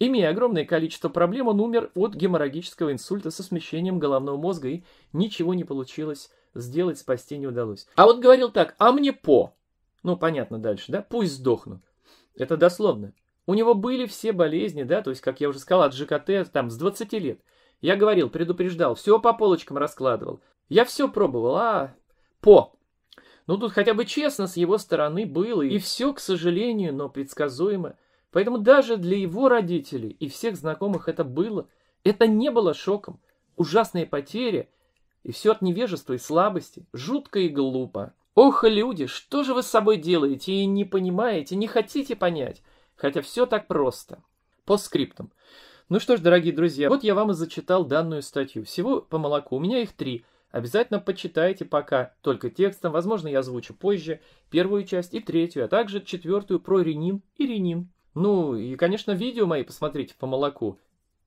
Имея огромное количество проблем, он умер от геморрагического инсульта со смещением головного мозга, и ничего не получилось сделать, спасти не удалось. А вот говорил так, а мне по. Ну, понятно дальше, да? Пусть сдохну. Это дословно. У него были все болезни, да, то есть, как я уже сказал, от ЖКТ там с 20 лет. Я говорил, предупреждал, все по полочкам раскладывал. Я все пробовал, а по. Ну, тут хотя бы честно с его стороны было, и все, к сожалению, но предсказуемо. Поэтому даже для его родителей и всех знакомых это было. Это не было шоком. Ужасные потери. И все от невежества и слабости. Жутко и глупо. Ох, люди, что же вы с собой делаете и не понимаете, не хотите понять? Хотя все так просто. По скриптам. Ну что ж, дорогие друзья, вот я вам и зачитал данную статью. Всего по молоку. У меня их три. Обязательно почитайте пока только текстом. Возможно, я озвучу позже первую часть и третью, а также четвертую про ренин и ренин. Ну и, конечно, видео мои посмотрите по молоку.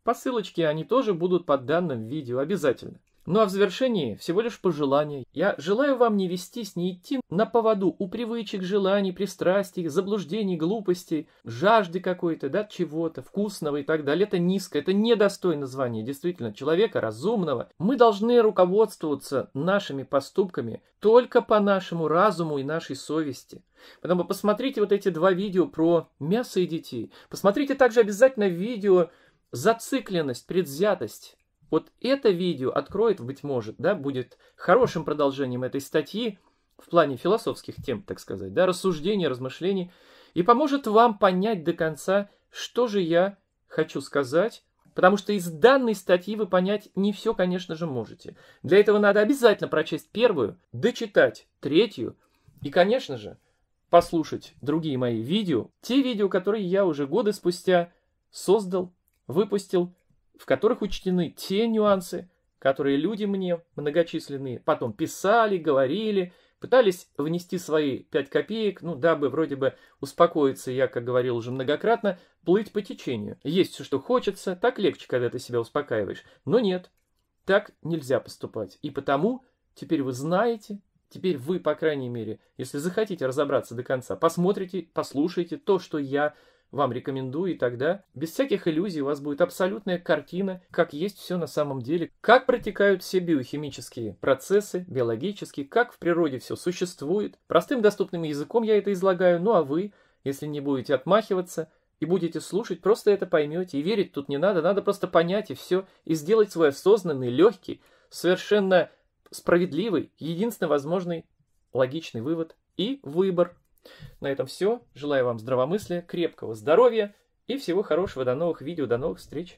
По ссылочке они тоже будут под данным видео обязательно. Ну а в завершении всего лишь пожелание. Я желаю вам не вестись, не идти на поводу у привычек, желаний, пристрастий, заблуждений, глупостей, жажды какой-то, да, чего-то, вкусного и так далее. Это низко, это недостойно звания, действительно, человека разумного. Мы должны руководствоваться нашими поступками только по нашему разуму и нашей совести. Потому посмотрите вот эти два видео про мясо и детей. Посмотрите также обязательно видео «Зацикленность, предвзятость». Вот это видео откроет, быть может, да, будет хорошим продолжением этой статьи в плане философских тем, так сказать, да, рассуждений, размышлений, и поможет вам понять до конца, что же я хочу сказать, потому что из данной статьи вы понять не все, конечно же, можете. Для этого надо обязательно прочесть первую, дочитать третью и, конечно же, послушать другие мои видео, те видео, которые я уже годы спустя создал, выпустил, в которых учтены те нюансы, которые люди мне, многочисленные, потом писали, говорили, пытались внести свои пять копеек, ну, дабы вроде бы успокоиться, я, как говорил уже многократно, плыть по течению. Есть все, что хочется, так легче, когда ты себя успокаиваешь. Но нет, так нельзя поступать. И потому теперь вы знаете, теперь вы, по крайней мере, если захотите разобраться до конца, посмотрите, послушайте то, что я вам рекомендую, и тогда без всяких иллюзий у вас будет абсолютная картина, как есть все на самом деле, как протекают все биохимические процессы, биологические, как в природе все существует. Простым доступным языком я это излагаю, ну а вы, если не будете отмахиваться и будете слушать, просто это поймете, и верить тут не надо, надо просто понять и все, и сделать свой осознанный, легкий, совершенно справедливый, единственно возможный логичный вывод и выбор – на этом все. Желаю вам здравомыслия, крепкого здоровья и всего хорошего. До новых видео, до новых встреч.